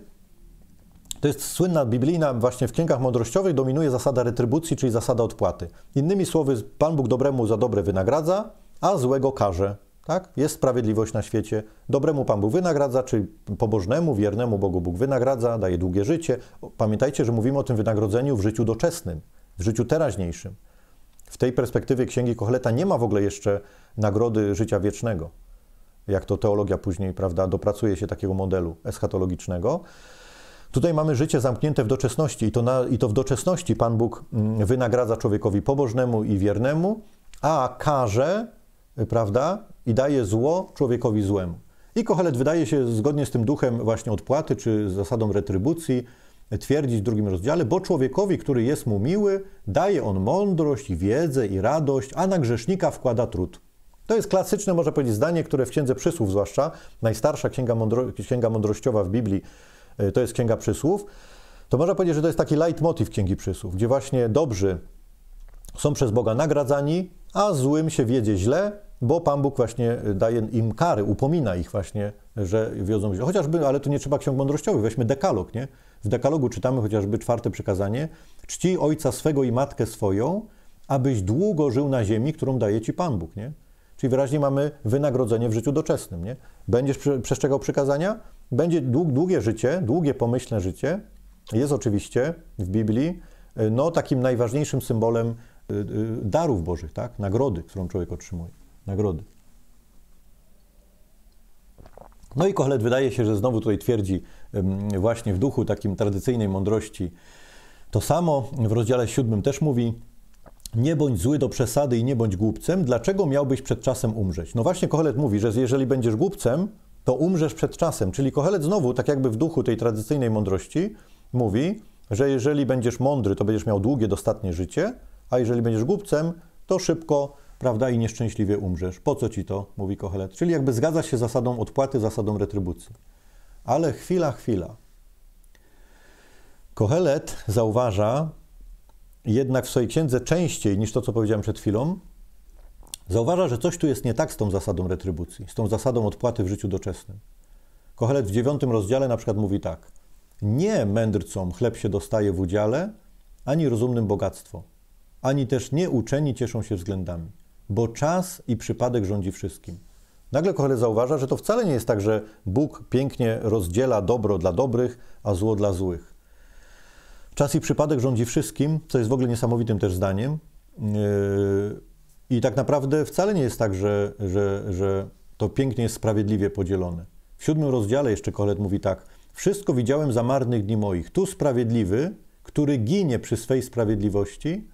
to jest słynna biblijna, właśnie w księgach mądrościowych dominuje zasada retrybucji, czyli zasada odpłaty. Innymi słowy, Pan Bóg dobremu za dobre wynagradza, a złego karze. Tak? Jest sprawiedliwość na świecie. Dobremu Pan Bóg wynagradza, czyli pobożnemu, wiernemu Bogu Bóg wynagradza, daje długie życie. Pamiętajcie, że mówimy o tym wynagrodzeniu w życiu doczesnym w życiu teraźniejszym. W tej perspektywie Księgi Koheleta nie ma w ogóle jeszcze nagrody życia wiecznego, jak to teologia później, prawda, dopracuje się takiego modelu eschatologicznego. Tutaj mamy życie zamknięte w doczesności i to, na, i to w doczesności Pan Bóg mm, wynagradza człowiekowi pobożnemu i wiernemu, a karze, y, prawda, i daje zło człowiekowi złemu. I Kohelet wydaje się zgodnie z tym duchem właśnie odpłaty czy zasadą retrybucji, twierdzić w drugim rozdziale, bo człowiekowi, który jest mu miły, daje on mądrość i wiedzę i radość, a na grzesznika wkłada trud. To jest klasyczne, można powiedzieć, zdanie, które w Księdze Przysłów zwłaszcza, najstarsza księga, mądro, księga mądrościowa w Biblii, y, to jest Księga Przysłów, to można powiedzieć, że to jest taki leitmotiv Księgi Przysłów, gdzie właśnie dobrzy są przez Boga nagradzani, a złym się wiedzie źle, bo Pan Bóg właśnie daje im kary, upomina ich właśnie, że wiodą źle. Chociażby, ale tu nie trzeba ksiąg mądrościowych, weźmy dekalog, nie? W dekalogu czytamy chociażby czwarte przykazanie: czci ojca swego i matkę swoją, abyś długo żył na ziemi, którą daje ci Pan Bóg, nie? Czyli wyraźnie mamy wynagrodzenie w życiu doczesnym, nie? Będziesz przestrzegał przykazania, będzie długie życie, długie pomyślne życie. Jest oczywiście w Biblii e, no, takim najważniejszym symbolem e, e, darów Bożych, tak? Nagrody, którą człowiek otrzymuje. Nagrody. No i Kohelet wydaje się, że znowu tutaj twierdzi, właśnie w duchu takim tradycyjnej mądrości. To samo w rozdziale siódmym też mówi, nie bądź zły do przesady i nie bądź głupcem, dlaczego miałbyś przed czasem umrzeć? No właśnie Kohelet mówi, że jeżeli będziesz głupcem, to umrzesz przed czasem. Czyli Kohelet znowu, tak jakby w duchu tej tradycyjnej mądrości, mówi, że jeżeli będziesz mądry, to będziesz miał długie, dostatnie życie, a jeżeli będziesz głupcem, to szybko, prawda, i nieszczęśliwie umrzesz. Po co ci to, mówi Kohelet. Czyli jakby zgadza się z zasadą odpłaty, zasadą retrybucji. Ale chwila, chwila. Kohelet zauważa jednak w swojej księdze częściej niż to, co powiedziałem przed chwilą, zauważa, że coś tu jest nie tak z tą zasadą retrybucji, z tą zasadą odpłaty w życiu doczesnym. Kohelet w dziewiątym rozdziale na przykład mówi tak. Nie mędrcom chleb się dostaje w udziale, ani rozumnym bogactwo, ani też nie uczeni cieszą się względami, bo czas i przypadek rządzi wszystkim. Nagle Kochele zauważa, że to wcale nie jest tak, że Bóg pięknie rozdziela dobro dla dobrych, a zło dla złych. Czas i przypadek rządzi wszystkim, co jest w ogóle niesamowitym też zdaniem. Yy, I tak naprawdę wcale nie jest tak, że, że, że to pięknie jest sprawiedliwie podzielone. W siódmym rozdziale jeszcze Kohelet mówi tak. Wszystko widziałem za marnych dni moich. Tu sprawiedliwy, który ginie przy swej sprawiedliwości,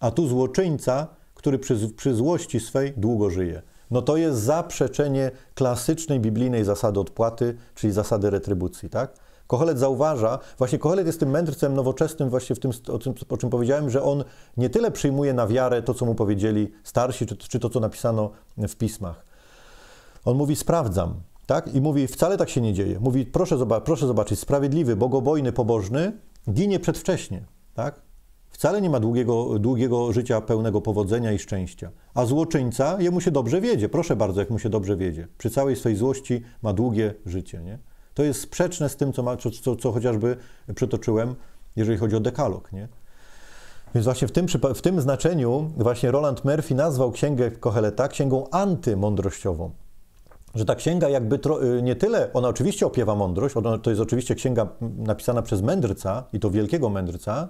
a tu złoczyńca, który przy, przy złości swej długo żyje no to jest zaprzeczenie klasycznej biblijnej zasady odpłaty, czyli zasady retrybucji, tak? Kochelet zauważa, właśnie Kochelet jest tym mędrcem nowoczesnym, właśnie w tym, o, tym, o czym powiedziałem, że on nie tyle przyjmuje na wiarę to, co mu powiedzieli starsi, czy, czy to, co napisano w pismach. On mówi, sprawdzam, tak? I mówi, wcale tak się nie dzieje. Mówi, proszę, proszę zobaczyć, sprawiedliwy, bogobojny, pobożny ginie przedwcześnie, tak? wcale nie ma długiego, długiego życia pełnego powodzenia i szczęścia. A złoczyńca, jemu się dobrze wiedzie, proszę bardzo, jak mu się dobrze wiedzie. Przy całej swojej złości ma długie życie. Nie? To jest sprzeczne z tym, co, ma, co, co chociażby przytoczyłem, jeżeli chodzi o dekalog. Nie? Więc właśnie w tym, w tym znaczeniu właśnie Roland Murphy nazwał księgę Koheleta księgą antymądrościową. Że ta księga jakby y, nie tyle, ona oczywiście opiewa mądrość, ona, to jest oczywiście księga napisana przez mędrca i to wielkiego mędrca,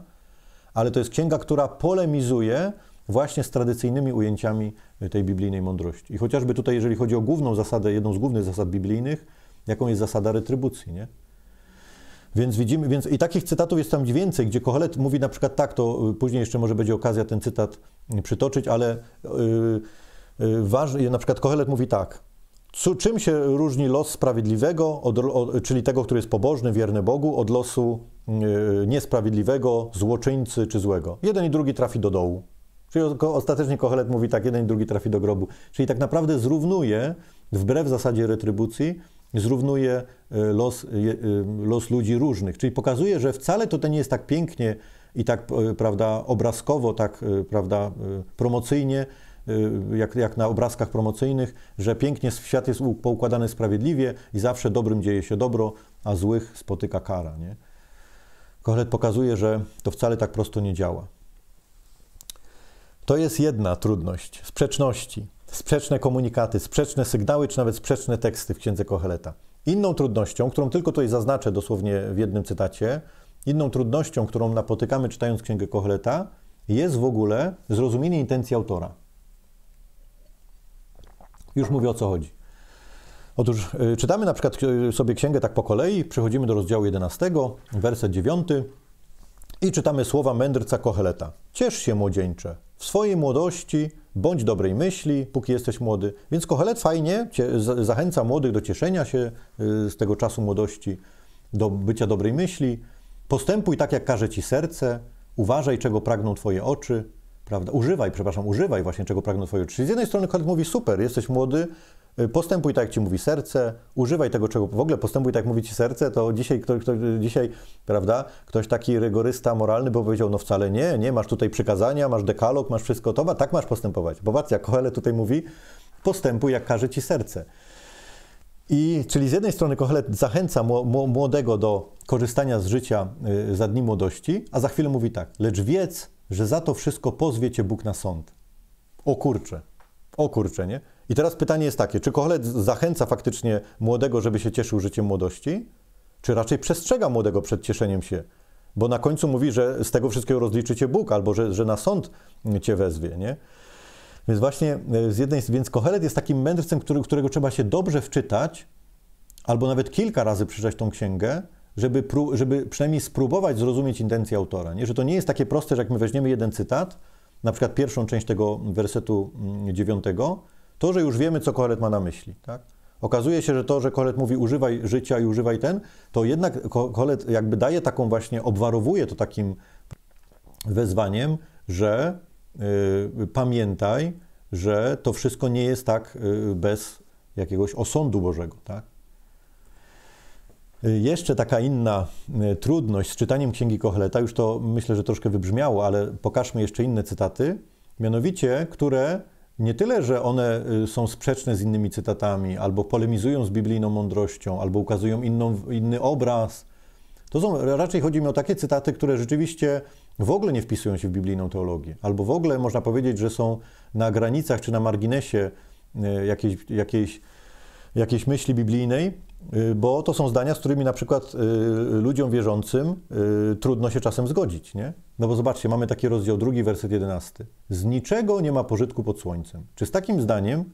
ale to jest księga, która polemizuje właśnie z tradycyjnymi ujęciami e, tej biblijnej mądrości. I chociażby tutaj, jeżeli chodzi o główną zasadę, jedną z głównych zasad biblijnych, jaką jest zasada retrybucji, nie? Więc widzimy, więc i takich cytatów jest tam więcej, gdzie Kohelet mówi na przykład tak, to e, później jeszcze może będzie okazja ten cytat mm, przytoczyć, ale yy, e, yy, ważny, na przykład Kohelet mówi tak, czym się różni los sprawiedliwego, od, od, czyli tego, który jest pobożny, wierny Bogu, od losu E, niesprawiedliwego, złoczyńcy czy złego. Jeden i drugi trafi do dołu. Czyli ostatecznie Kohelet mówi tak, jeden i drugi trafi do grobu. Czyli tak naprawdę zrównuje, wbrew zasadzie retrybucji, zrównuje e, los, e, los ludzi różnych. Czyli pokazuje, że wcale to nie jest tak pięknie i tak prawda, obrazkowo, tak prawda, promocyjnie, jak, jak na obrazkach promocyjnych, że pięknie świat jest poukładany sprawiedliwie i zawsze dobrym dzieje się dobro, a złych spotyka kara. Nie? Kochelet pokazuje, że to wcale tak prosto nie działa. To jest jedna trudność sprzeczności, sprzeczne komunikaty, sprzeczne sygnały, czy nawet sprzeczne teksty w księdze Kocheleta. Inną trudnością, którą tylko tutaj zaznaczę dosłownie w jednym cytacie, inną trudnością, którą napotykamy czytając księgę Kocheleta, jest w ogóle zrozumienie intencji autora. Już mówię o co chodzi. Otóż y, czytamy na przykład y, sobie księgę tak po kolei, przechodzimy do rozdziału 11, werset 9 i czytamy słowa mędrca Koheleta. Ciesz się młodzieńcze, w swojej młodości bądź dobrej myśli, póki jesteś młody. Więc Kohelet fajnie zachęca młodych do cieszenia się y, z tego czasu młodości, do bycia dobrej myśli. Postępuj tak, jak każe ci serce, uważaj, czego pragną twoje oczy, Prawda? Używaj, przepraszam, używaj właśnie czego pragną twoje oczy Z jednej strony koleś mówi super, jesteś młody, y, postępuj tak jak ci mówi serce, używaj tego czego w ogóle postępuj tak jak mówi ci serce, to dzisiaj, kto, kto, dzisiaj prawda, ktoś taki rygorysta moralny by powiedział no wcale nie, nie masz tutaj przykazania, masz dekalog, masz wszystko to, tak masz postępować. Bo jak Kohelet tutaj mówi postępuj jak każe ci serce. I, czyli z jednej strony Kohelet zachęca młodego do korzystania z życia y, za dni młodości, a za chwilę mówi tak, lecz wiedz, że za to wszystko pozwie cię Bóg na sąd. O kurcze, o kurcze, nie? I teraz pytanie jest takie, czy Kohelet zachęca faktycznie młodego, żeby się cieszył życiem młodości, czy raczej przestrzega młodego przed cieszeniem się? Bo na końcu mówi, że z tego wszystkiego rozliczycie Bóg, albo że, że na sąd cię wezwie, nie? Więc właśnie e, z jednej strony, więc Kohelet jest takim mędrcem, który, którego trzeba się dobrze wczytać, albo nawet kilka razy przeczytać tą księgę, żeby, żeby przynajmniej spróbować zrozumieć intencję autora. Nie? Że to nie jest takie proste, że jak my weźmiemy jeden cytat, na przykład pierwszą część tego wersetu mm, dziewiątego, to, że już wiemy, co Kohelet ma na myśli. Tak? Okazuje się, że to, że Kohelet mówi używaj życia i używaj ten, to jednak Kohelet jakby daje taką właśnie, obwarowuje to takim wezwaniem, że y, pamiętaj, że to wszystko nie jest tak y, bez jakiegoś osądu Bożego. Tak? Jeszcze taka inna e, trudność z czytaniem księgi Kochleta, już to myślę, że troszkę wybrzmiało, ale pokażmy jeszcze inne cytaty, mianowicie, które nie tyle, że one e, są sprzeczne z innymi cytatami, albo polemizują z biblijną mądrością, albo ukazują inną, inny obraz. To są, raczej chodzi mi o takie cytaty, które rzeczywiście w ogóle nie wpisują się w biblijną teologię, albo w ogóle można powiedzieć, że są na granicach czy na marginesie e, jakiejś, jakiejś, jakiejś myśli biblijnej. Y, bo to są zdania, z którymi na przykład y, ludziom wierzącym y, trudno się czasem zgodzić, nie? No bo zobaczcie, mamy taki rozdział drugi, werset jedenasty. Z niczego nie ma pożytku pod słońcem. Czy z takim zdaniem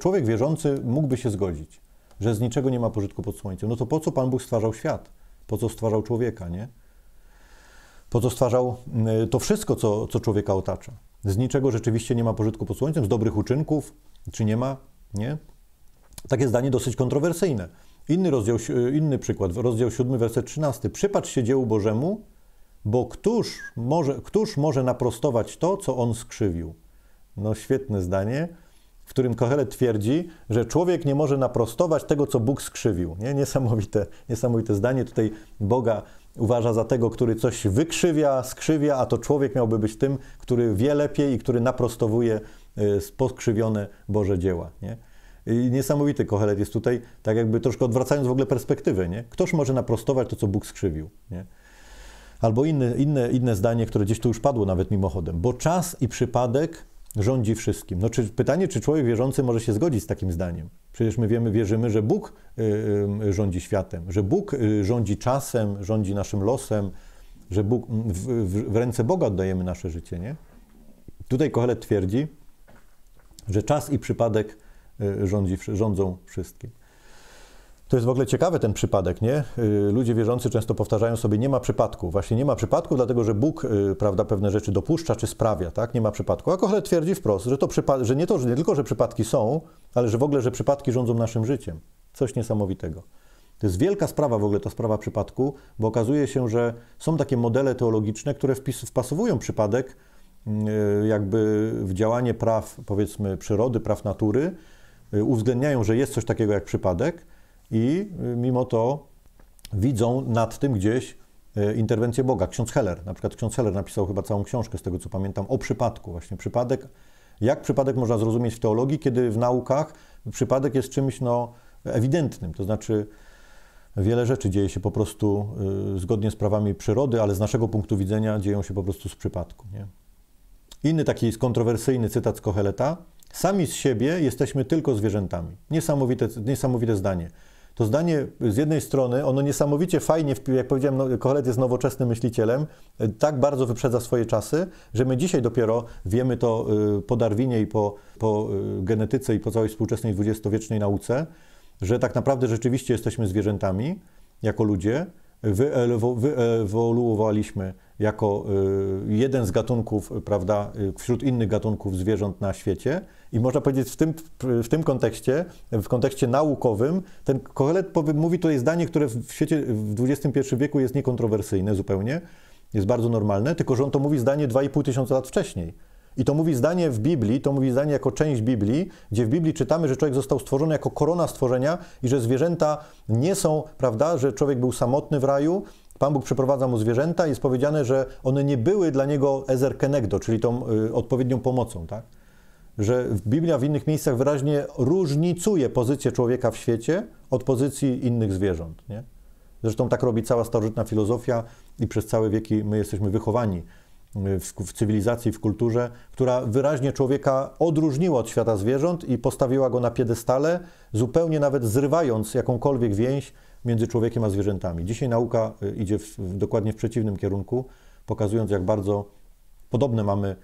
człowiek wierzący mógłby się zgodzić, że z niczego nie ma pożytku pod słońcem? No to po co Pan Bóg stwarzał świat? Po co stwarzał człowieka, nie? Po co stwarzał to wszystko, co, co człowieka otacza? Z niczego rzeczywiście nie ma pożytku pod słońcem? Z dobrych uczynków? Czy nie ma? Nie? Takie zdanie dosyć kontrowersyjne. Inny, rozdział, e, inny przykład, rozdział 7, werset 13. Przypatrz się dziełu Bożemu, bo któż może, któż może naprostować to, co on skrzywił? No, świetne zdanie, w którym Kohele twierdzi, że człowiek nie może naprostować tego, co Bóg skrzywił. Nie? Niesamowite, niesamowite zdanie. Tutaj Boga uważa za tego, który coś wykrzywia, skrzywia, a to człowiek miałby być tym, który wie lepiej i który naprostowuje e, poskrzywione Boże dzieła. Nie? I niesamowity Kohelet jest tutaj, tak jakby troszkę odwracając w ogóle perspektywę, nie? Ktoś może naprostować to, co Bóg skrzywił, nie? Albo inne, inne, inne zdanie, które gdzieś tu już padło nawet mimochodem, bo czas i przypadek rządzi wszystkim. No czy, pytanie, czy człowiek wierzący może się zgodzić z takim zdaniem? Przecież my wiemy, wierzymy, że Bóg y, y, y rządzi światem, że Bóg y, rządzi czasem, rządzi naszym losem, że Bóg, mm, w, w, w ręce Boga oddajemy nasze życie, nie? Tutaj Kohelet twierdzi, że czas i przypadek Y, rządzi, rządzą wszystkim. To jest w ogóle ciekawy ten przypadek, nie? Y, ludzie wierzący często powtarzają sobie, nie ma przypadku. Właśnie nie ma przypadku, dlatego że Bóg, y, prawda, pewne rzeczy dopuszcza czy sprawia, tak? Nie ma przypadku. A Kochler twierdzi wprost, że, to przypa- że nie to, że nie tylko, że przypadki są, ale że w ogóle, że przypadki rządzą naszym życiem. Coś niesamowitego. To jest wielka sprawa w ogóle, ta sprawa przypadku, bo okazuje się, że są takie modele teologiczne, które wpasowują przypadek jakby w działanie praw, powiedzmy, przyrody, praw natury, Y, uwzględniają, że jest coś takiego jak przypadek i y, mimo to widzą nad tym gdzieś y, interwencję Boga. Ksiądz Heller, na przykład ksiądz Heller napisał chyba całą książkę, z tego co pamiętam, o przypadku, właśnie przypadek. Jak przypadek można zrozumieć w teologii, kiedy w naukach przypadek jest czymś no, ewidentnym, to znaczy wiele rzeczy dzieje się po prostu zgodnie z prawami przyrody, ale z naszego punktu widzenia dzieją się po prostu z przypadku. Nie? Inny taki kontrowersyjny cytat z Koheleta, Sami z siebie jesteśmy tylko zwierzętami. Niesamowite, niesamowite zdanie. To zdanie z jednej strony, ono niesamowicie fajnie, jak powiedziałem, no, Kohelet jest nowoczesnym myślicielem, tak bardzo wyprzedza swoje czasy, że my dzisiaj dopiero wiemy to y, po Darwinie i po, po y, genetyce i po całej współczesnej dwudziestowiecznej nauce, że tak naprawdę rzeczywiście jesteśmy zwierzętami jako ludzie, wyewoluowaliśmy jako y, jeden z gatunków, prawda, wśród innych gatunków zwierząt na świecie i można powiedzieć w tym, w tym kontekście, w kontekście naukowym, ten Kohelet mówi tutaj zdanie, które w świecie w XXI wieku jest niekontrowersyjne zupełnie, jest bardzo normalne, tylko że on to mówi zdanie 2,5 tysiąca lat wcześniej. I to mówi zdanie w Biblii, to mówi zdanie jako część Biblii, gdzie w Biblii czytamy, że człowiek został stworzony jako korona stworzenia i że zwierzęta nie są, prawda, że człowiek był samotny w raju, Pan Bóg przeprowadza mu zwierzęta i jest powiedziane, że one nie były dla niego ezerkenegdo, czyli tą y, odpowiednią pomocą, tak? że Biblia w innych miejscach wyraźnie różnicuje pozycję człowieka w świecie od pozycji innych zwierząt. Nie? Zresztą tak robi cała starożytna filozofia i przez całe wieki my jesteśmy wychowani w, cywilizacji, w kulturze, która wyraźnie człowieka odróżniła od świata zwierząt i postawiła go na piedestale, zupełnie nawet zrywając jakąkolwiek więź między człowiekiem a zwierzętami. Dzisiaj nauka y, idzie w, w, dokładnie w przeciwnym kierunku, pokazując, jak bardzo podobne mamy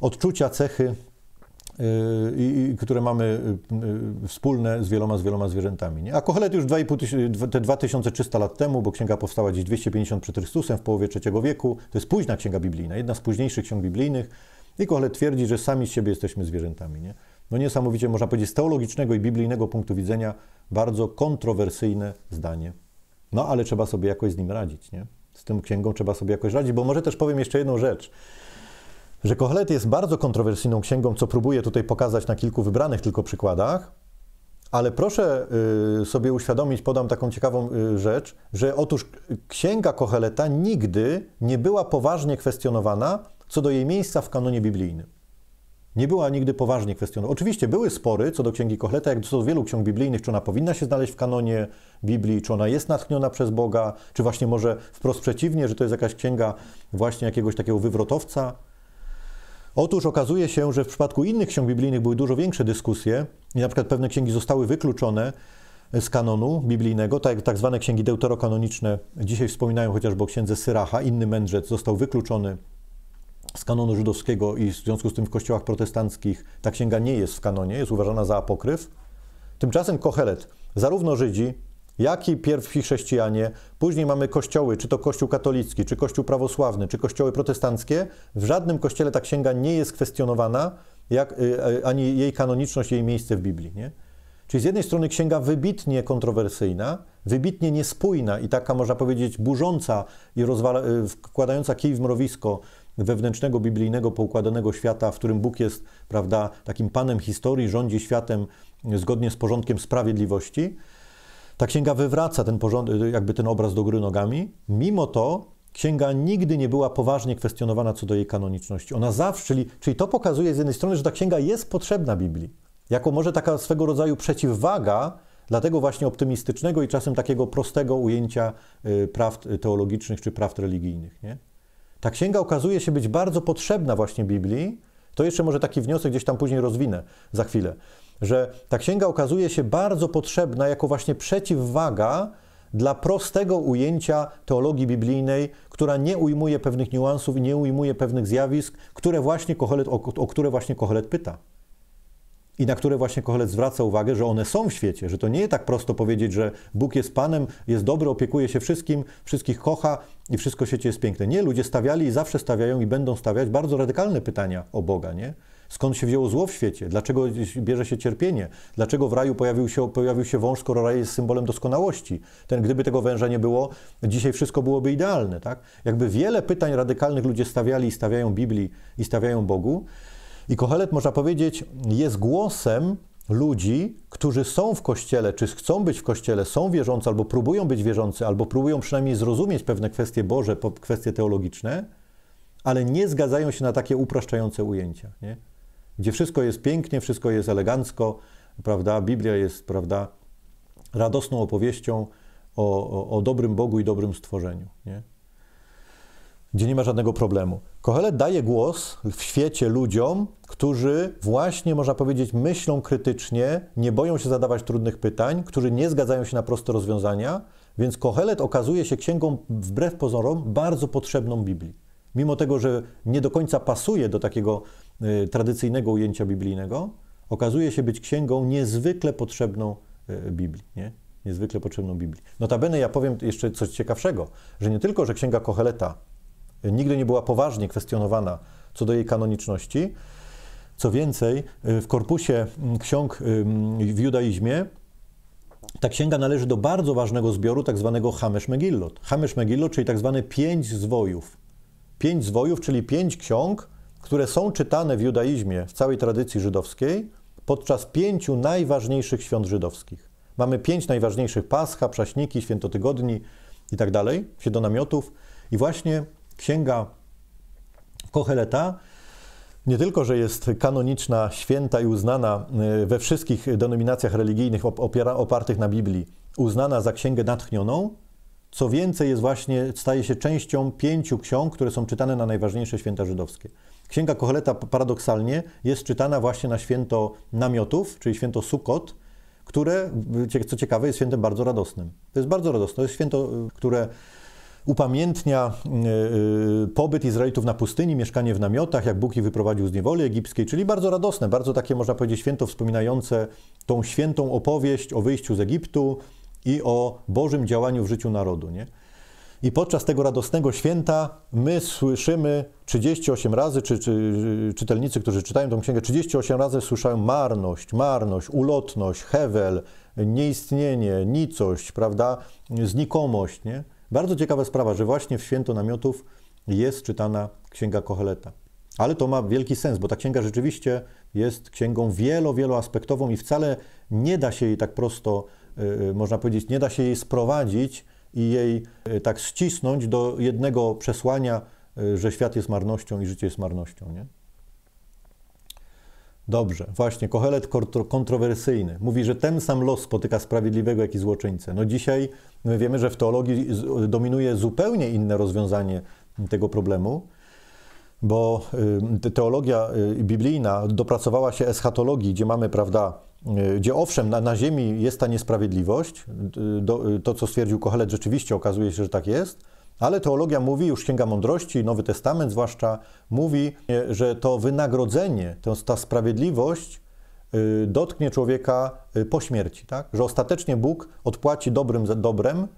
odczucia, cechy Y, i, które mamy y, wspólne z wieloma, z wieloma zwierzętami. Nie? A Kohelet już 2,5, te 2300 lat temu, bo księga powstała gdzieś 250 przed Chrystusem w połowie III wieku, to jest późna księga biblijna, jedna z późniejszych ksiąg biblijnych i Kohelet twierdzi, że sami z siebie jesteśmy zwierzętami. Nie? No niesamowicie, można powiedzieć, z teologicznego i biblijnego punktu widzenia bardzo kontrowersyjne zdanie. No ale trzeba sobie jakoś z nim radzić, nie? Z tym księgą trzeba sobie jakoś radzić, bo może też powiem jeszcze jedną rzecz że Kohelet jest bardzo kontrowersyjną księgą, co próbuję tutaj pokazać na kilku wybranych tylko przykładach, ale proszę y, sobie uświadomić, podam taką ciekawą y, rzecz, że otóż księga Koheleta nigdy nie była poważnie kwestionowana co do jej miejsca w kanonie biblijnym. Nie była nigdy poważnie kwestionowana. Oczywiście były spory co do księgi Koheleta, jak co do wielu ksiąg biblijnych, czy ona powinna się znaleźć w kanonie Biblii, czy ona jest natchniona przez Boga, czy właśnie może wprost przeciwnie, że to jest jakaś księga właśnie jakiegoś takiego wywrotowca. Otóż okazuje się, że w przypadku innych ksiąg biblijnych były dużo większe dyskusje i na przykład pewne księgi zostały wykluczone z kanonu biblijnego, tak, tak zwane księgi deuterokanoniczne. Dzisiaj wspominają chociażby o księdze Syracha, inny mędrzec został wykluczony z kanonu żydowskiego i w związku z tym w kościołach protestanckich ta księga nie jest w kanonie, jest uważana za apokryf. Tymczasem Kohelet, zarówno Żydzi, Jaki pierwsi chrześcijanie, później mamy kościoły, czy to kościół katolicki, czy kościół prawosławny, czy kościoły protestanckie. W żadnym kościele ta księga nie jest kwestionowana, jak, y, y, ani jej kanoniczność, jej miejsce w Biblii. Nie? Czyli z jednej strony księga wybitnie kontrowersyjna, wybitnie niespójna i taka, można powiedzieć, burząca i rozwala- y, wkładająca kij w mrowisko wewnętrznego, biblijnego, poukładanego świata, w którym Bóg jest prawda, takim panem historii, rządzi światem zgodnie z porządkiem sprawiedliwości. Ta księga wywraca ten, porząd- jakby ten obraz do góry nogami. Mimo to księga nigdy nie była poważnie kwestionowana co do jej kanoniczności. Ona zawsze, czyli, czyli to pokazuje z jednej strony, że ta księga jest potrzebna Biblii, jako może taka swego rodzaju przeciwwaga dla tego właśnie optymistycznego i czasem takiego prostego ujęcia y, praw teologicznych czy praw religijnych. Nie? Ta księga okazuje się być bardzo potrzebna właśnie Biblii. To jeszcze może taki wniosek gdzieś tam później rozwinę za chwilę że ta księga okazuje się bardzo potrzebna jako właśnie przeciwwaga dla prostego ujęcia teologii biblijnej, która nie ujmuje pewnych niuansów i nie ujmuje pewnych zjawisk, które właśnie Kohelet, o, o które właśnie Kohelet pyta. I na które właśnie Kohelet zwraca uwagę, że one są w świecie, że to nie jest tak prosto powiedzieć, że Bóg jest Panem, jest dobry, opiekuje się wszystkim, wszystkich kocha i wszystko w świecie jest piękne. Nie, ludzie stawiali i zawsze stawiają i będą stawiać bardzo radykalne pytania o Boga, nie? Skąd się wzięło zło w świecie? Dlaczego bierze się cierpienie? Dlaczego w raju pojawił się, pojawił się wąż, skoro raj jest symbolem doskonałości? Ten, gdyby tego węża nie było, dzisiaj wszystko byłoby idealne. Tak? Jakby wiele pytań radykalnych ludzie stawiali i stawiają Biblii i stawiają Bogu. I Kohelet, można powiedzieć, jest głosem ludzi, którzy są w kościele, czy chcą być w kościele, są wierzący, albo próbują być wierzący, albo próbują przynajmniej zrozumieć pewne kwestie Boże, kwestie teologiczne, ale nie zgadzają się na takie upraszczające ujęcia. Nie? gdzie wszystko jest pięknie, wszystko jest elegancko, prawda? Biblia jest, prawda, radosną opowieścią o, o, o dobrym Bogu i dobrym stworzeniu, nie? gdzie nie ma żadnego problemu. Kohelet daje głos w świecie ludziom, którzy właśnie, można powiedzieć, myślą krytycznie, nie boją się zadawać trudnych pytań, którzy nie zgadzają się na proste rozwiązania, więc Kohelet okazuje się księgą, wbrew pozorom, bardzo potrzebną Biblii. Mimo tego, że nie do końca pasuje do takiego Y, tradycyjnego ujęcia biblijnego, okazuje się być księgą niezwykle potrzebną y, Biblii. Nie? Niezwykle potrzebną Biblii. Notabene ja powiem jeszcze coś ciekawszego, że nie tylko, że księga Koheleta y, nigdy nie była poważnie kwestionowana co do jej kanoniczności, co więcej, w korpusie mm, ksiąg w judaizmie ta księga należy do bardzo ważnego zbioru tak zwanego Hamish Megillot. Hamish Megillot, czyli tak zwane pięć zwojów. Pięć zwojów, czyli pięć ksiąg, które są czytane w judaizmie, w całej tradycji żydowskiej, podczas pięciu najważniejszych świąt żydowskich. Mamy pięć najważniejszych Pascha, Przaśniki, Święto Tygodni i tak dalej, do namiotów. I właśnie księga Kocheleta nie tylko, że jest kanoniczna, święta i uznana e, we wszystkich denominacjach religijnych opiera, opartych na Biblii, uznana za księgę natchnioną, co więcej, jest właśnie, staje się częścią pięciu ksiąg, które są czytane na najważniejsze święta żydowskie. Księga Koheleta paradoksalnie jest czytana właśnie na święto namiotów, czyli święto Sukot, które, co ciekawe, jest świętem bardzo radosnym. To jest bardzo radosne. To jest święto, y, które upamiętnia y, y, pobyt Izraelitów na pustyni, mieszkanie w namiotach, jak Bóg ich wyprowadził z niewoli egipskiej, czyli bardzo radosne, bardzo takie, można powiedzieć, święto wspominające tą świętą opowieść o wyjściu z Egiptu i o Bożym działaniu w życiu narodu. Nie? I podczas tego radosnego święta my słyszymy 38 razy, czy, czy czytelnicy, którzy czytają tę księgę, 38 razy słyszają marność, marność, ulotność, hewel, nieistnienie, nicość, prawda, znikomość. Nie? Bardzo ciekawa sprawa, że właśnie w święto namiotów jest czytana księga Koheleta. Ale to ma wielki sens, bo ta księga rzeczywiście jest księgą wielo, wieloaspektową i wcale nie da się jej tak prosto, y, y, można powiedzieć, nie da się jej sprowadzić i jej e, tak ścisnąć do jednego przesłania, e, że świat jest marnością i życie jest marnością. Nie? Dobrze, właśnie, Kohelet kontrowersyjny. Mówi, że ten sam los spotyka sprawiedliwego, jak i złoczyńcę. No dzisiaj my wiemy, że w teologii e, dominuje zupełnie inne rozwiązanie tego problemu, bo teologia biblijna dopracowała się eschatologii, gdzie mamy, prawda, E, gdzie owszem, na, na ziemi jest ta niesprawiedliwość, e, do, e, to co stwierdził Kochelet, rzeczywiście okazuje się, że tak jest, ale teologia mówi, już Księga Mądrości, Nowy Testament zwłaszcza, mówi, że to wynagrodzenie, to, ta sprawiedliwość dotknie człowieka po śmierci, tak? że ostatecznie Bóg odpłaci dobrym za dobrem,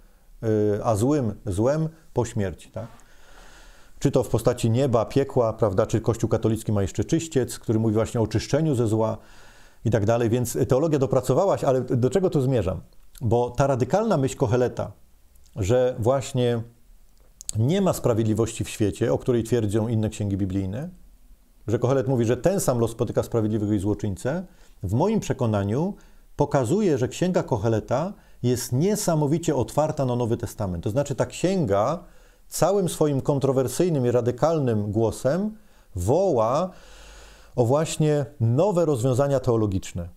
a złym złem po śmierci. Tak? Czy to w postaci nieba, piekła, prawda? czy Kościół katolicki ma jeszcze czyściec, który mówi właśnie o czyszczeniu ze zła, i tak dalej, więc teologia dopracowałaś, ale do czego tu zmierzam? Bo ta radykalna myśl Koheleta, że właśnie nie ma sprawiedliwości w świecie, o której twierdzą inne księgi biblijne, że Kohelet mówi, że ten sam los spotyka sprawiedliwego i złoczyńcę, w moim przekonaniu pokazuje, że księga Koheleta jest niesamowicie otwarta na Nowy Testament. To znaczy ta księga całym swoim kontrowersyjnym i radykalnym głosem woła o właśnie nowe rozwiązania teologiczne.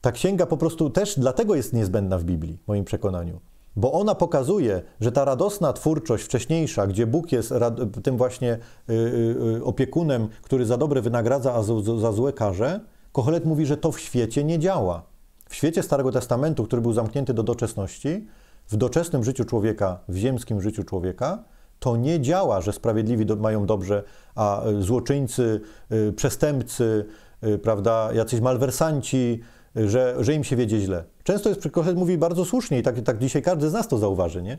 Ta księga po prostu też dlatego jest niezbędna w Biblii, w moim przekonaniu, bo ona pokazuje, że ta radosna twórczość wcześniejsza, gdzie Bóg jest tym właśnie y, y, y, opiekunem, który za dobre wynagradza, a za złe karze, Kochelet mówi, że to w świecie nie działa. W świecie Starego Testamentu, który był zamknięty do doczesności, w doczesnym życiu człowieka, w ziemskim życiu człowieka, to nie działa, że sprawiedliwi mają dobrze, a e, złoczyńcy, e, przestępcy, e, prawda, jacyś malwersanci, że, że im się wiedzie źle. Często jest, Kochel mówi bardzo słusznie i tak, tak dzisiaj każdy z nas to zauważy, nie?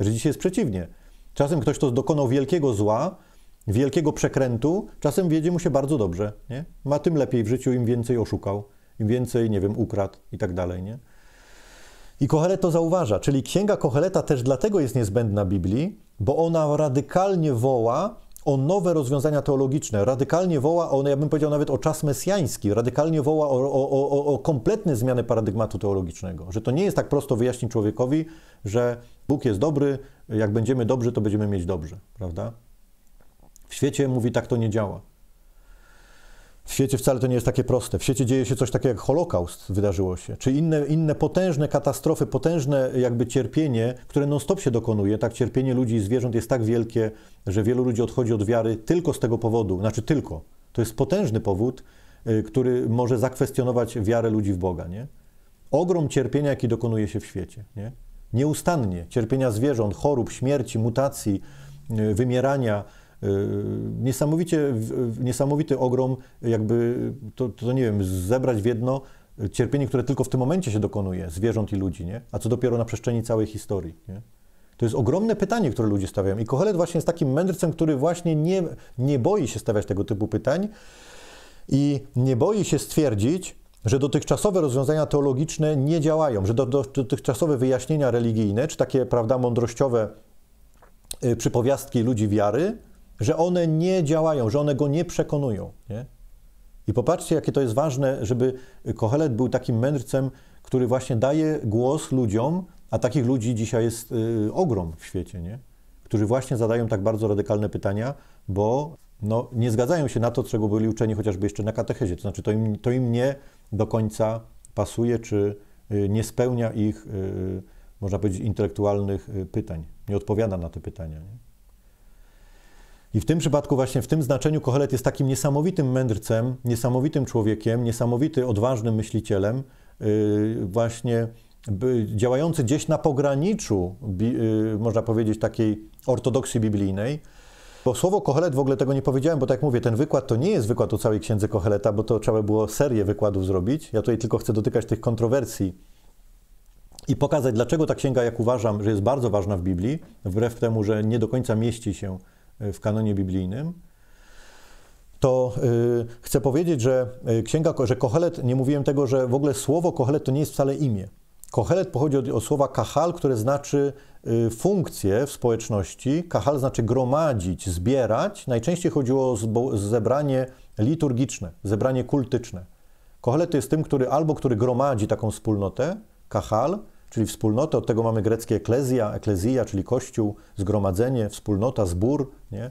Że dzisiaj jest przeciwnie. Czasem ktoś, kto dokonał wielkiego zła, wielkiego przekrętu, czasem wiedzie mu się bardzo dobrze, nie? Ma tym lepiej w życiu, im więcej oszukał, im więcej, nie wiem, ukradł i tak dalej, nie? I Kochelet to zauważa, czyli Księga Kocheleta też dlatego jest niezbędna Biblii, bo ona radykalnie woła o nowe rozwiązania teologiczne, radykalnie woła o, no ja bym powiedział nawet o czas mesjański, radykalnie woła o, o, o, o kompletne zmiany paradygmatu teologicznego, że to nie jest tak prosto wyjaśnić człowiekowi, że Bóg jest dobry, jak będziemy dobrzy, to będziemy mieć dobrze, prawda? W świecie mówi tak to nie działa. W świecie wcale to nie jest takie proste. W świecie dzieje się coś takiego jak Holokaust wydarzyło się, czy inne, inne potężne katastrofy, potężne jakby cierpienie, które non-stop się dokonuje. Tak cierpienie ludzi i zwierząt jest tak wielkie, że wielu ludzi odchodzi od wiary tylko z tego powodu. Znaczy tylko. To jest potężny powód, y, który może zakwestionować wiarę ludzi w Boga, nie? Ogrom cierpienia, jaki dokonuje się w świecie, nie? Nieustannie. Cierpienia zwierząt, chorób, śmierci, mutacji, y, wymierania, Y, niesamowicie, niesamowity ogrom, jakby to, to nie wiem, zebrać w jedno cierpienie, które tylko w tym momencie się dokonuje, zwierząt i ludzi, nie? a co dopiero na przestrzeni całej historii. Nie? To jest ogromne pytanie, które ludzie stawiają. I Kohelet właśnie jest takim mędrcem, który właśnie nie, nie boi się stawiać tego typu pytań i nie boi się stwierdzić, że dotychczasowe rozwiązania teologiczne nie działają, że dotychczasowe wyjaśnienia religijne, czy takie, prawda, mądrościowe y, przypowiastki ludzi wiary, że one nie działają, że one go nie przekonują. Nie? I popatrzcie, jakie to jest ważne, żeby Kohelet był takim mędrcem, który właśnie daje głos ludziom, a takich ludzi dzisiaj jest y, ogrom w świecie, nie? którzy właśnie zadają tak bardzo radykalne pytania, bo no, nie zgadzają się na to, czego byli uczeni chociażby jeszcze na katechezie. To znaczy, to im, to im nie do końca pasuje, czy y, nie spełnia ich, y, można powiedzieć, intelektualnych y, pytań, nie odpowiada na te pytania. Nie? I w tym przypadku, właśnie w tym znaczeniu, Kohelet jest takim niesamowitym mędrcem, niesamowitym człowiekiem, niesamowity, odważnym myślicielem, yy, właśnie działający gdzieś na pograniczu, yy, można powiedzieć, takiej ortodoksji biblijnej. Bo słowo Kohelet w ogóle tego nie powiedziałem, bo tak jak mówię, ten wykład to nie jest wykład o całej księdze Koheleta, bo to trzeba było serię wykładów zrobić. Ja tutaj tylko chcę dotykać tych kontrowersji i pokazać, dlaczego ta księga, jak uważam, że jest bardzo ważna w Biblii, wbrew temu, że nie do końca mieści się w kanonie biblijnym, to y, chcę powiedzieć, że y, księga, że Kohelet, nie mówiłem tego, że w ogóle słowo Kohelet to nie jest wcale imię. Kohelet pochodzi od, od słowa kahal, które znaczy y, funkcję w społeczności. Kahal znaczy gromadzić, zbierać. Najczęściej chodziło o zbo, zebranie liturgiczne, zebranie kultyczne. Kohelet jest tym, który albo który gromadzi taką wspólnotę, kahal, czyli wspólnotę, od tego mamy greckie eklezja, eklezja, czyli kościół, zgromadzenie, wspólnota, zbór, nie?